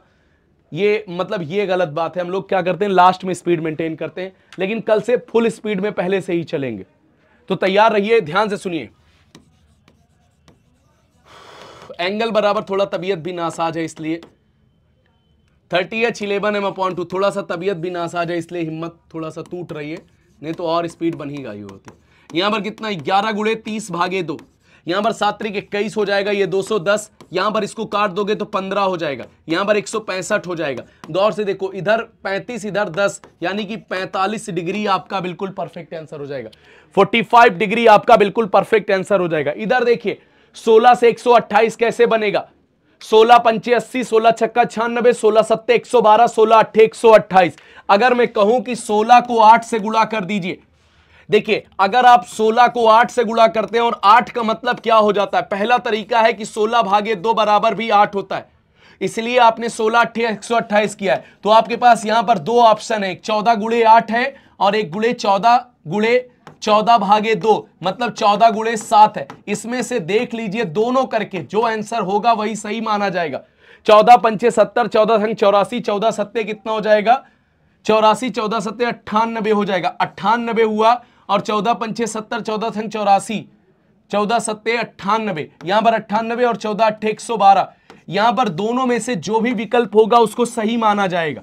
ये मतलब ये गलत बात है हम लोग क्या करते हैं लास्ट में स्पीड मेंटेन करते हैं लेकिन कल से फुल स्पीड में पहले से ही चलेंगे तो तैयार रहिए ध्यान से सुनिए एंगल बराबर थोड़ा तबीयत भी नासाज है इसलिए thirty H eleven M upon two थोड़ा सा तबीयत भी नास आ जाए इसलिए हिम्मत थोड़ा सा टूट रही है नहीं तो और स्पीड बन ही गई होती यहाँ पर कितना ग्यारह गुड़े तीस भागे दो यहाँ पर सात तरीके इक्कीस हो जाएगा ये दो सौ दस यहाँ पर इसको काट दोगे तो पंद्रह हो जाएगा यहाँ पर एक सौ पैंसठ हो जाएगा गौर से देखो इधर पैंतीस इधर दस यानी कि पैंतालीस डिग्री आपका बिल्कुल परफेक्ट आंसर हो जाएगा फाइव डिग्री आपका बिल्कुल परफेक्ट आंसर हो जाएगा इधर देखिए सोलह से 128 कैसे बनेगा सोलह पंचे अस्सी सोलह छक्का छियानबे सोलह सत्ते एक सौ बारह सोलह अट्ठे एक सौ अट्ठाईस अगर मैं कहूं कि सोलह को आठ से गुणा कर दीजिए देखिए अगर आप 16 को 8 से गुणा करते हैं और 8 का मतलब क्या हो जाता है पहला तरीका है कि 16 भागे दो बराबर भी 8 होता है इसलिए आपने सोलह अट्ठे एक किया है तो आपके पास यहां पर दो ऑप्शन है एक चौदह गुड़े आठ है और एक गुड़े चौदह गुड़े चौदह भागे दो मतलब चौदह गुड़े सात है इसमें से देख लीजिए दोनों करके जो आंसर होगा वही सही माना जाएगा चौदह पंचे सत्तर चौदह संग चौरासी चौदह सत्ते कितना हो जाएगा चौरासी चौदह सत्ते अट्ठानबे हो जाएगा अट्ठानबे हुआ और चौदह पंचे सत्तर चौदह संग चौरासी चौदह सत्ते अट्ठानबे यहां पर अट्ठानबे और चौदह अट्ठे एक सौ बारह यहां पर दोनों में से जो भी विकल्प होगा उसको सही माना जाएगा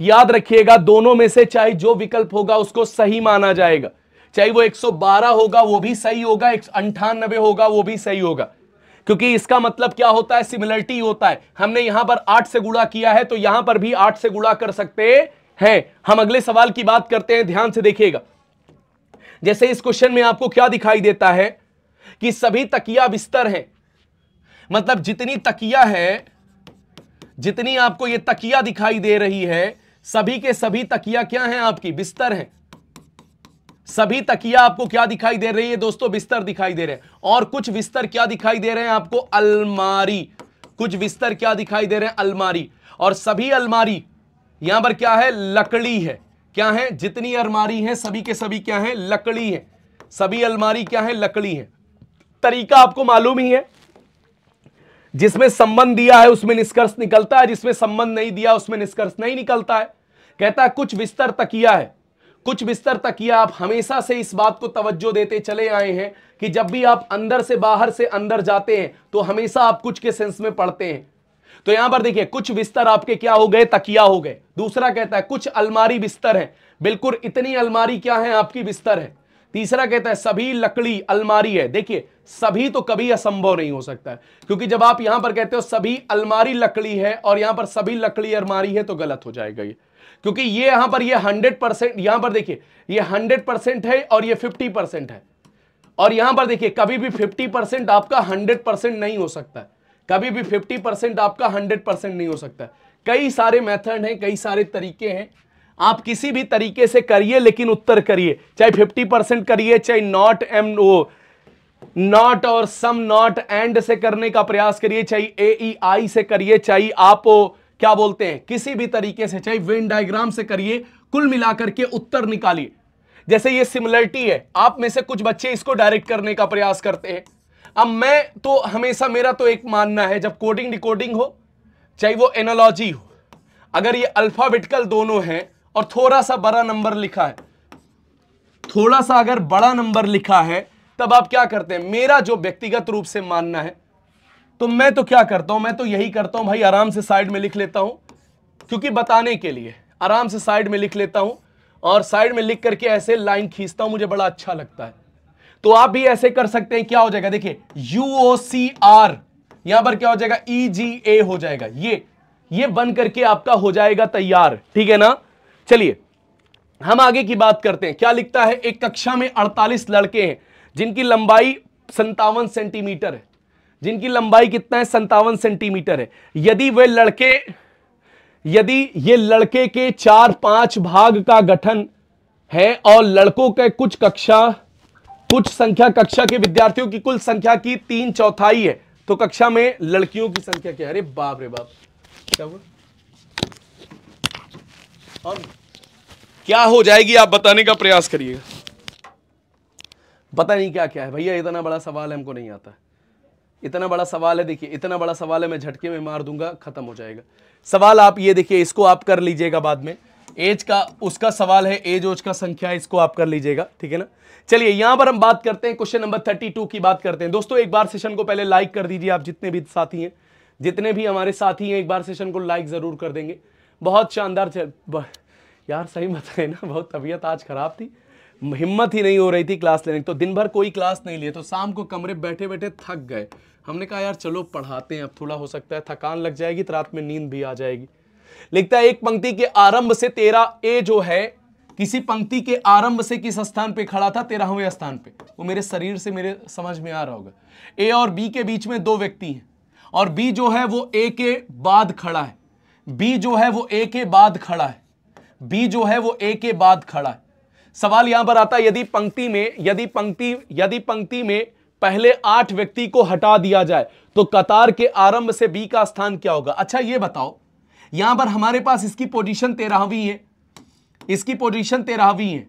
याद रखिएगा दोनों में से चाहे जो विकल्प होगा उसको सही माना जाएगा चाहे वो 112 होगा वो भी सही होगा एक अंठानबे होगा वो भी सही होगा क्योंकि इसका मतलब क्या होता है सिमिलरिटी होता है हमने यहां पर आठ से गुड़ा किया है तो यहां पर भी आठ से गुड़ा कर सकते हैं हम अगले सवाल की बात करते हैं ध्यान से देखिएगा जैसे इस क्वेश्चन में आपको क्या दिखाई देता है कि सभी तकिया बिस्तर है मतलब जितनी तकिया है जितनी आपको ये तकिया दिखाई दे रही है सभी के सभी तकिया क्या हैं आपकी बिस्तर हैं सभी तकिया आपको क्या दिखाई दे रही है दोस्तों बिस्तर दिखाई दे रहे हैं और कुछ बिस्तर क्या दिखाई दे रहे हैं आपको अलमारी कुछ बिस्तर क्या दिखाई दे रहे हैं अलमारी और सभी अलमारी यहां पर क्या है लकड़ी है क्या है जितनी अलमारी है सभी के सभी क्या है लकड़ी है सभी अलमारी क्या है लकड़ी है तरीका आपको मालूम ही है जिसमें संबंध दिया है उसमें निष्कर्ष निकलता है जिसमें संबंध नहीं दिया उसमें निष्कर्ष नहीं निकलता है कहता है कुछ बिस्तर तकिया है कुछ बिस्तर तकिया आप हमेशा से इस बात को तवज्जो देते चले आए हैं कि जब भी आप अंदर से बाहर से अंदर जाते हैं तो हमेशा आप कुछ के सेंस में पढ़ते हैं तो यहां पर देखिए कुछ बिस्तर आपके क्या हो गए तकिया हो गए दूसरा कहता है कुछ अलमारी बिस्तर है बिल्कुल इतनी अलमारी क्या है आपकी बिस्तर है तीसरा कहता है सभी लकड़ी अलमारी है देखिए सभी तो कभी असंभव नहीं हो सकता है क्योंकि जब आप यहां पर कहते हो सभी अलमारी लकड़ी है और यहां पर सभी लकड़ी अलमारी है तो गलत हो जाएगा ये क्योंकि ये यहां पर ये हंड्रेड परसेंट यहां पर देखिए ये हंड्रेड परसेंट है और ये फिफ्टी परसेंट है और यहां पर देखिए कभी भी फिफ्टी परसेंट आपका हंड्रेड परसेंट नहीं हो सकता कभी भी फिफ्टी परसेंट आपका हंड्रेड परसेंट नहीं हो सकता कई सारे मेथड हैं कई सारे तरीके हैं आप किसी भी तरीके से करिए लेकिन उत्तर करिए चाहे फिफ्टी परसेंट करिए चाहे नॉट एम ओ नॉट और सम नॉट एंड से करने का प्रयास करिए चाहे ए आई e से करिए चाहे आप ओ, क्या बोलते हैं किसी भी तरीके से चाहे वेन डायग्राम से करिए कुल मिलाकर के उत्तर निकालिए जैसे ये सिमिलरिटी है आप में से कुछ बच्चे इसको डायरेक्ट करने का प्रयास करते हैं अब मैं तो हमेशा मेरा तो एक मानना है जब कोडिंग डिकोडिंग हो चाहे वो एनोलॉजी हो अगर ये अल्फाबेटिकल दोनों हैं और थोड़ा सा बड़ा नंबर लिखा है थोड़ा सा अगर बड़ा नंबर लिखा है तब आप क्या करते हैं मेरा जो व्यक्तिगत रूप से मानना है तो मैं तो क्या करता हूं मैं तो यही करता हूं भाई आराम से साइड में लिख लेता हूं क्योंकि बताने के लिए आराम से साइड में लिख लेता हूं और साइड में लिख करके ऐसे लाइन खींचता हूं मुझे बड़ा अच्छा लगता है तो आप भी ऐसे कर सकते हैं क्या हो जाएगा देखिए यू ओ सी आर यहां पर क्या हो जाएगा ई जी ए हो जाएगा ये ये बन करके आपका हो जाएगा तैयार ठीक है ना चलिए हम आगे की बात करते हैं क्या लिखता है एक कक्षा में 48 लड़के हैं जिनकी लंबाई संतावन सेंटीमीटर है जिनकी लंबाई कितना है संतावन सेंटीमीटर है यदि वे लड़के यदि ये लड़के के चार पांच भाग का गठन है और लड़कों के कुछ कक्षा कुछ संख्या कक्षा के विद्यार्थियों की कुल संख्या की तीन चौथाई है तो कक्षा में लड़कियों की संख्या क्या है अरे बाप रे बाप क्या और क्या हो जाएगी आप बताने का प्रयास करिएगा पता नहीं क्या क्या है भैया इतना बड़ा सवाल हमको नहीं आता इतना बड़ा सवाल है देखिए इतना बड़ा सवाल है मैं झटके में मार दूंगा खत्म हो जाएगा सवाल आप ये देखिए इसको आप कर लीजिएगा बाद में एज का उसका सवाल है एज ओज का संख्या इसको आप कर लीजिएगा ठीक है ना चलिए यहां पर हम बात करते हैं क्वेश्चन नंबर थर्टी टू की बात करते हैं दोस्तों एक बार सेशन को पहले लाइक कर दीजिए आप जितने भी साथी हैं जितने भी हमारे साथी हैं एक बार सेशन को लाइक जरूर कर देंगे बहुत शानदार यार सही मत है ना बहुत तबीयत आज खराब थी हिम्मत ही नहीं हो रही थी क्लास लेने की तो दिन भर कोई क्लास नहीं लिए तो शाम को कमरे बैठे बैठे थक गए हमने कहा यार चलो पढ़ाते हैं अब थोड़ा हो सकता है थकान लग जाएगी तो रात में नींद भी आ जाएगी लिखता है एक पंक्ति के आरंभ से तेरा ए जो है किसी पंक्ति के आरंभ से किस स्थान पे खड़ा था तेरहवें स्थान पे वो मेरे शरीर से मेरे समझ में आ रहा होगा ए और बी के बीच में दो व्यक्ति हैं और बी जो है वो ए के बाद खड़ा है बी जो है वो ए के बाद खड़ा है बी जो है वो ए के बाद खड़ा है सवाल यहां पर आता है यदि पंक्ति में यदि पंक्ति यदि पंक्ति में पहले आठ व्यक्ति को हटा दिया जाए तो कतार के आरंभ से बी का स्थान क्या होगा अच्छा ये बताओ यहां पर हमारे पास इसकी पोजीशन तेरहवीं है इसकी पोजीशन तेरहवीं है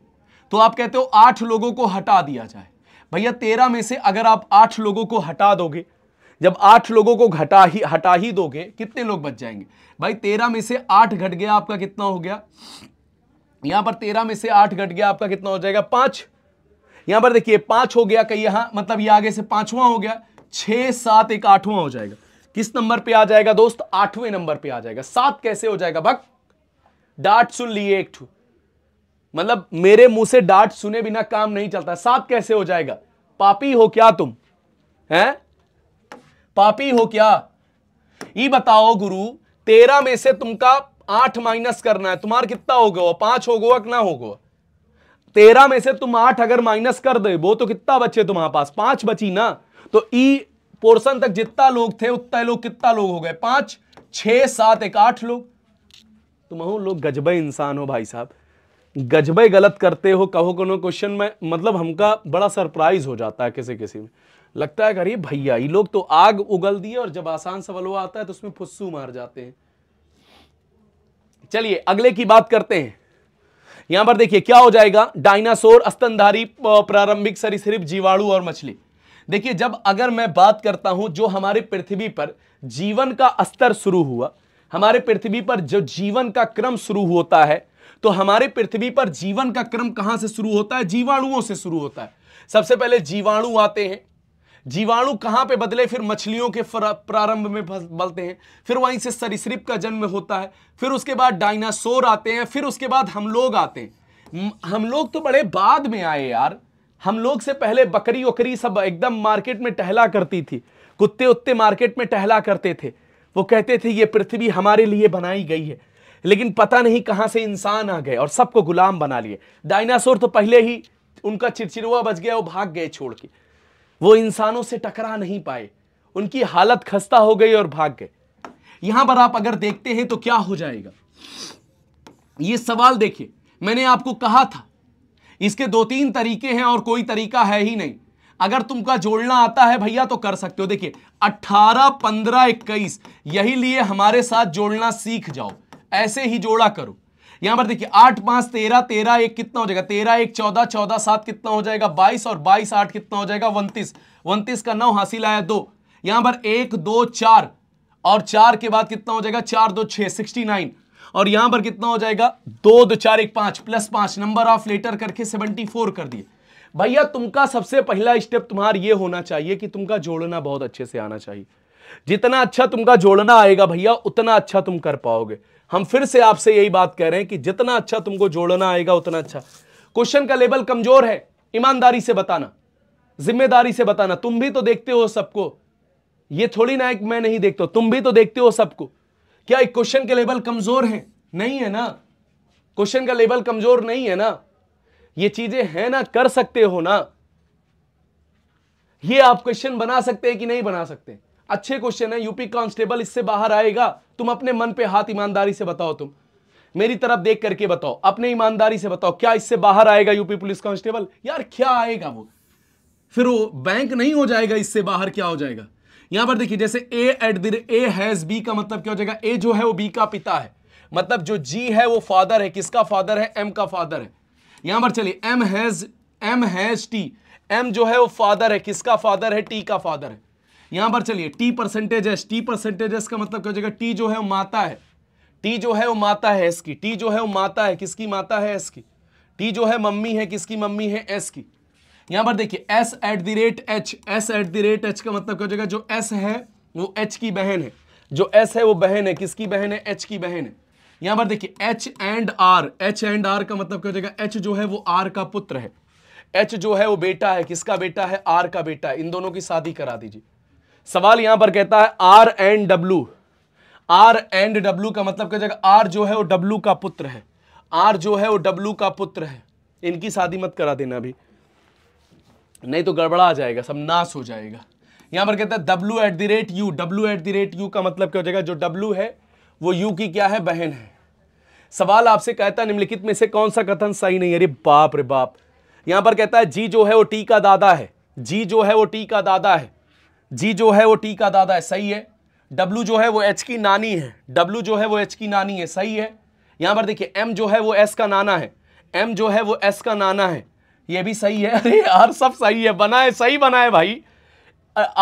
तो आप कहते हो आठ लोगों को हटा दिया जाए भैया तेरह में से अगर आप आठ लोगों को हटा दोगे जब आठ लोगों को घटा ही हटा ही दोगे कितने लोग बच जाएंगे भाई तेरह में से आठ घट गया आपका कितना हो गया यहां पर तेरह में से आठ घट गया आपका कितना हो जाएगा पांच यहां पर देखिए पांच हो गया कहीं यहां मतलब ये आगे से पांचवा हो गया छह सात एक आठवां हो जाएगा किस नंबर पे आ जाएगा दोस्त आठवें नंबर पे आ जाएगा सात कैसे हो जाएगा भक्त डांट सुन लिए एक ठू मतलब मेरे मुंह से डांट सुने बिना काम नहीं चलता सात कैसे हो जाएगा पापी हो क्या तुम हैं पापी हो क्या ये बताओ गुरु तेरह में से तुमका आठ माइनस करना है तुम्हारा कितना हो गया पांच हो गया ना हो गया तेरह में से तुम आठ अगर माइनस कर दे वो तो कितना बचे तुम्हारे पास पांच बची ना तो ई पोर्शन तक जितना लोग थे उतना लोग कितना लोग हो गए पांच छह सात एक आठ लोग तुम हो लोग गजबे इंसान हो भाई साहब गजबे गलत करते हो कहो कोनो क्वेश्चन में मतलब हमका बड़ा सरप्राइज हो जाता है किसी किसी में लगता है अरे भैया ये लोग तो आग उगल दिए और जब आसान सवाल आता है तो उसमें फुस्सू मार जाते हैं चलिए अगले की बात करते हैं यहां पर देखिए क्या हो जाएगा डायनासोर अस्तनधारी प्रारंभिक सरीसृप जीवाणु और मछली देखिए जब अगर मैं बात करता हूं जो हमारे पृथ्वी पर जीवन का स्तर शुरू हुआ हमारे पृथ्वी पर जो जीवन का क्रम शुरू होता है तो हमारे पृथ्वी पर जीवन का क्रम कहां से शुरू होता है जीवाणुओं से शुरू होता है सबसे पहले जीवाणु आते हैं जीवाणु कहाँ पे बदले फिर मछलियों के प्रारंभ में बदलते हैं फिर वहीं से सरिसृप का जन्म होता है फिर उसके बाद डायनासोर आते हैं फिर उसके बाद हम लोग आते हैं हम लोग तो बड़े बाद में आए यार हम लोग से पहले बकरी वकरी सब एकदम मार्केट में टहला करती थी कुत्ते उत्ते मार्केट में टहला करते थे वो कहते थे ये पृथ्वी हमारे लिए बनाई गई है लेकिन पता नहीं कहाँ से इंसान आ गए और सबको गुलाम बना लिए डायनासोर तो पहले ही उनका चिड़चिड़ुआ बच गया वो भाग गए छोड़ के वो इंसानों से टकरा नहीं पाए उनकी हालत खस्ता हो गई और भाग गए यहां पर आप अगर देखते हैं तो क्या हो जाएगा ये सवाल देखिए मैंने आपको कहा था इसके दो तीन तरीके हैं और कोई तरीका है ही नहीं अगर तुमका जोड़ना आता है भैया तो कर सकते हो देखिए 18, 15, 21 यही लिए हमारे साथ जोड़ना सीख जाओ ऐसे ही जोड़ा करो यहां पर देखिए आठ पांच तेरह तेरह एक कितना हो जाएगा तेरह एक चौदह चौदह सात कितना हो जाएगा बाईस और बाईस आठ कितना हो जाएगा उन्तीस उन्तीस का नौ हासिल आया दो यहां पर एक दो चार और चार के बाद कितना हो जाएगा चार दो छः सिक्सटी नाइन और यहां पर कितना हो जाएगा दो दो चार एक पांच प्लस पांच नंबर ऑफ लेटर करके सेवेंटी फोर कर दिए भैया तुमका सबसे पहला स्टेप तुम्हारा ये होना चाहिए कि तुमका जोड़ना बहुत अच्छे से आना चाहिए जितना अच्छा तुमका जोड़ना आएगा भैया उतना अच्छा तुम कर पाओगे हम फिर से आपसे यही बात कह रहे हैं कि जितना अच्छा तुमको जोड़ना आएगा उतना अच्छा क्वेश्चन का लेवल कमजोर है ईमानदारी से बताना जिम्मेदारी से बताना तुम भी तो देखते हो सबको ये थोड़ी ना एक मैं नहीं देखता तुम भी तो देखते हो सबको क्या एक क्वेश्चन के लेवल कमजोर है नहीं है ना क्वेश्चन का लेवल कमजोर नहीं है ना ये चीजें हैं ना कर सकते हो ना ये आप क्वेश्चन बना सकते हैं कि नहीं बना सकते अच्छे क्वेश्चन है यूपी कांस्टेबल इससे बाहर आएगा तुम अपने मन पे हाथ ईमानदारी से बताओ तुम मेरी तरफ देख करके बताओ अपने ईमानदारी से बताओ क्या इससे बाहर आएगा यूपी पुलिस कांस्टेबल यार क्या आएगा वो फिर वो बैंक नहीं हो जाएगा इससे बाहर क्या हो जाएगा यहां पर देखिए जैसे A at the A has B का मतलब क्या हो जाएगा ए जो है वो बी का पिता है मतलब जो जी है वो फादर है किसका फादर है एम का फादर है यहां पर चलिए M has M has T M जो है वो फादर है किसका फादर है टी का फादर है यहां पर चलिए T percentage S T percentage S का मतलब क्या हो जाएगा टी जो है वो माता है टी जो है वो माता है एस की टी जो है वो माता है किसकी माता है एस की टी जो है मम्मी है किसकी मम्मी है एस की यहां पर देखिए S at the rate H S at the rate H का मतलब क्या हो जाएगा जो एस है वो एच की बहन है जो एस है वो बहन है किसकी बहन है एच की बहन है यहां पर देखिए H and R H and R का मतलब क्या हो जाएगा एच जो है वो आर का पुत्र है एच जो है वो बेटा है किसका बेटा है आर का बेटा है इन दोनों की शादी करा दीजिए सवाल यहां पर कहता है R and W R and W का मतलब क्या जाएगा आर जो है वो डब्ल्यू का पुत्र है आर जो है वो डब्ल्यू का पुत्र है इनकी शादी मत करा देना अभी नहीं तो गड़बड़ा जाएगा सब नाश हो जाएगा यहां पर कहता है W at the rate U W at the rate U का मतलब क्या हो जाएगा जो डब्ल्यू है वो यू की क्या है बहन है सवाल आपसे कहता है निम्नलिखित में से कौन सा कथन सही नहीं है अरे बाप रे बाप यहां पर कहता है जी जो है वो टी का दादा है जी जो है वो टी का दादा है जी जो है वो टी का दादा है सही है डब्लू जो है वो एच की नानी है डब्लू जो है वो एच की नानी है सही है यहां पर देखिए एम जो है वो एस का नाना है एम जो है वो एस का नाना है ये भी सही है अरे यार सब सही है बनाए सही बनाए भाई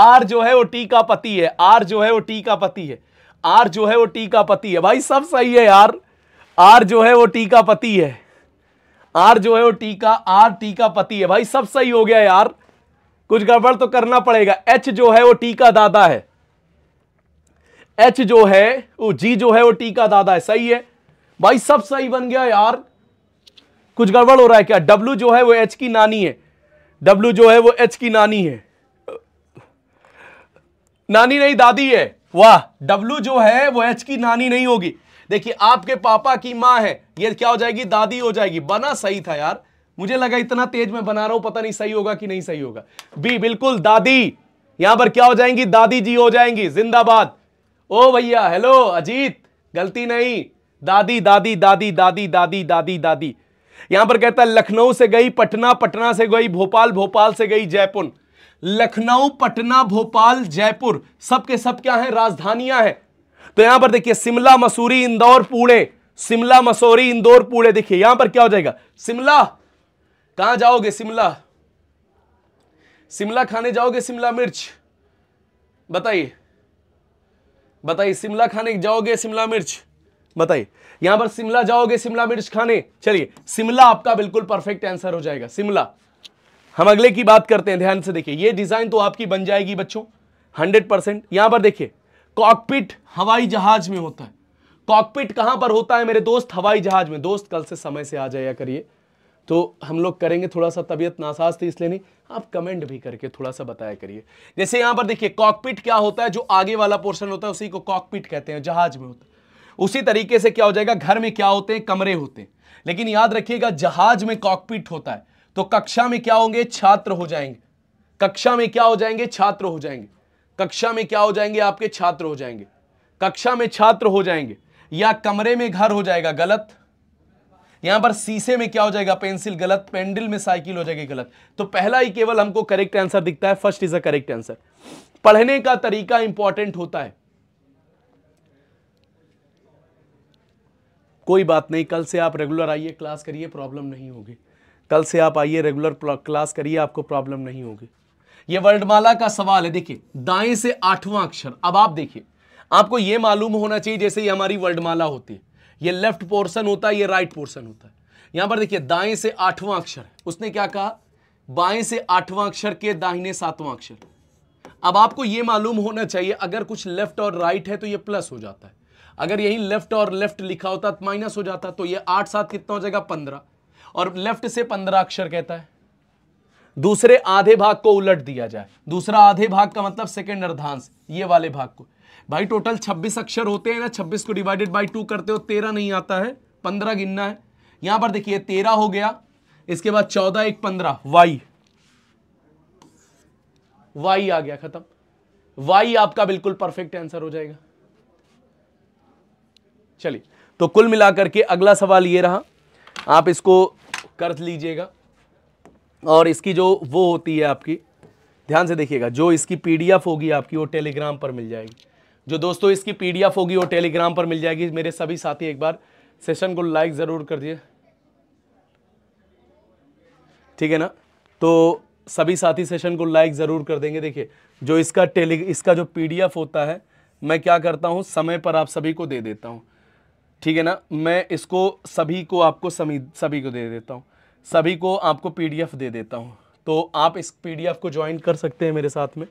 आर जो है वो टी का पति है आर जो है वो टी का पति है आर जो है वो टी का पति है भाई सब सही है यार आर जो है वो टी का पति है आर जो है वो टी का आर टी का पति है भाई सब सही हो गया यार कुछ गड़बड़ तो करना पड़ेगा एच जो है वो टी का दादा है एच जो है वो जी जो है वो टी का दादा है सही है भाई सब सही बन गया यार कुछ गड़बड़ हो रहा है क्या डब्लू जो है वो एच की नानी है डब्ल्यू जो है वो एच की नानी है नानी नहीं दादी है वाह डब्लू जो है वो एच की नानी नहीं होगी देखिए आपके पापा की माँ है ये क्या हो जाएगी दादी हो जाएगी बना सही था यार मुझे लगा इतना तेज में बना रहा हूं पता नहीं सही होगा कि नहीं सही होगा बी बिल्कुल दादी यहां पर क्या हो जाएंगी दादी जी हो जाएंगी जिंदाबाद ओ भैया हेलो अजीत गलती नहीं दादी दादी दादी दादी दादी दादी दादी यहां पर कहता है लखनऊ से गई पटना पटना से गई भोपाल भोपाल से गई जयपुर लखनऊ पटना भोपाल जयपुर सबके सब क्या है राजधानियां हैं तो यहां पर देखिए शिमला मसूरी इंदौर पुणे शिमला मसूरी इंदौर पुणे देखिए यहां पर क्या हो जाएगा शिमला कहां जाओगे शिमला शिमला खाने जाओगे शिमला मिर्च बताइए बताइए शिमला खाने जाओगे शिमला मिर्च बताइए यहां पर शिमला जाओगे शिमला मिर्च खाने चलिए शिमला आपका बिल्कुल परफेक्ट आंसर हो जाएगा शिमला हम अगले की बात करते हैं ध्यान से देखिए ये डिजाइन तो आपकी बन जाएगी बच्चों हंड्रेड परसेंट यहां पर देखिए कॉकपिट हवाई जहाज में होता है कॉकपिट कहां पर होता है मेरे दोस्त हवाई जहाज में दोस्त कल से समय से आ जाया करिए तो हम लोग करेंगे थोड़ा सा तबीयत नासाज थी तो इसलिए नहीं आप कमेंट भी करके थोड़ा सा बताया करिए जैसे यहां पर देखिए कॉकपिट क्या होता है जो आगे वाला पोर्शन होता है उसी को कॉकपिट कहते हैं जहाज में होता है उसी तरीके से क्या हो जाएगा घर में क्या होते हैं कमरे होते हैं लेकिन याद रखिएगा जहाज में कॉकपिट होता है तो कक्षा में क्या होंगे छात्र हो जाएंगे कक्षा में क्या हो जाएंगे छात्र हो जाएंगे कक्षा में क्या हो जाएंगे आपके छात्र हो जाएंगे कक्षा में छात्र हो जाएंगे या कमरे में घर हो जाएगा गलत यहां पर सीसे में क्या हो जाएगा पेंसिल गलत पेंडिल में साइकिल हो जाएगी गलत तो पहला ही केवल हमको करेक्ट आंसर दिखता है first is a correct answer पढ़ने का तरीका इंपॉर्टेंट होता है कोई बात नहीं कल से आप रेगुलर आइए क्लास करिए प्रॉब्लम नहीं होगी कल से आप आइए रेगुलर क्लास करिए आपको प्रॉब्लम नहीं होगी ये वर्णमाला का सवाल है देखिए दाएं से आठवां अक्षर अब आप देखिए आपको यह मालूम होना चाहिए जैसे ये हमारी वर्णमाला होती है ये लेफ्ट पोर्शन होता है ये राइट पोर्शन होता है यहां पर देखिए दाएं से आठवां अक्षर उसने क्या कहा बाएं से आठवां अक्षर के दाहिने सातवां अक्षर अब आपको यह मालूम होना चाहिए अगर कुछ लेफ्ट और राइट है तो यह प्लस हो जाता है अगर यही लेफ्ट और लेफ्ट लिखा होता तो माइनस हो जाता तो ये आठ सात कितना हो जाएगा पंद्रह और लेफ्ट से पंद्रह अक्षर कहता है दूसरे आधे भाग को उलट दिया जाए दूसरा आधे भाग का मतलब सेकेंड अर्धांश ये वाले भाग को भाई टोटल 26 अक्षर होते हैं ना 26 को डिवाइडेड बाई टू करते हो 13 नहीं आता है पंद्रह गिनना है यहां पर देखिए 13 हो गया इसके बाद चौदह एक पंद्रह वाई वाई आ गया खत्म वाई आपका बिल्कुल परफेक्ट आंसर हो जाएगा चलिए तो कुल मिलाकर के अगला सवाल ये रहा आप इसको कर लीजिएगा और इसकी जो वो होती है आपकी ध्यान से देखिएगा जो इसकी पीडीएफ होगी आपकी वो टेलीग्राम पर मिल जाएगी जो दोस्तों इसकी पीडीएफ होगी वो टेलीग्राम पर मिल जाएगी मेरे सभी साथी एक बार सेशन को लाइक ज़रूर कर दिए ठीक है ना तो सभी साथी सेशन को लाइक ज़रूर कर देंगे देखिए जो इसका टेली इसका जो पीडीएफ होता है मैं क्या करता हूँ समय पर आप सभी को दे देता हूँ ठीक है ना मैं इसको सभी को आपको समी सभी को दे देता हूँ सभी को आपको पीडीएफ दे देता हूँ तो आप इस एफ को ज्वाइन कर सकते हैं मेरे साथ में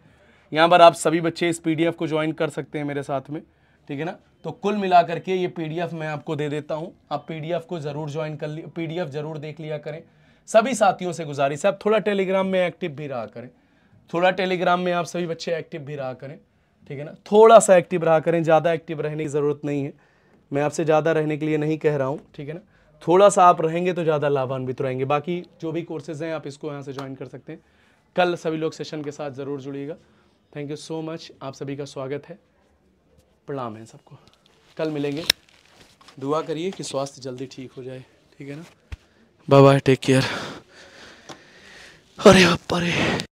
यहाँ पर आप सभी बच्चे इस पी को ज्वाइन कर सकते हैं मेरे साथ में ठीक है ना तो कुल मिला करके ये पी मैं आपको दे देता हूँ आप पी को ज़रूर ज्वाइन कर ली पी ज़रूर देख लिया करें सभी साथियों से गुजारिश है आप थोड़ा टेलीग्राम में एक्टिव भी रहा करें थोड़ा टेलीग्राम में आप सभी बच्चे एक्टिव भी रहा करें ठीक है ना थोड़ा सा एक्टिव रहा करें ज़्यादा एक्टिव रहने की ज़रूरत नहीं है मैं आपसे ज़्यादा रहने के लिए नहीं कह रहा हूँ ठीक है ना थोड़ा सा आप रहेंगे तो ज़्यादा लाभान्वित रहेंगे बाकी जो भी कोर्सेज हैं आप इसको यहाँ से ज्वाइन कर सकते हैं कल सभी लोग सेशन के साथ ज़रूर जुड़िएगा थैंक यू सो मच आप सभी का स्वागत है प्रणाम है सबको कल मिलेंगे दुआ करिए कि स्वास्थ्य जल्दी ठीक हो जाए ठीक है ना बाय बाय टेक केयर अरे बाप अरे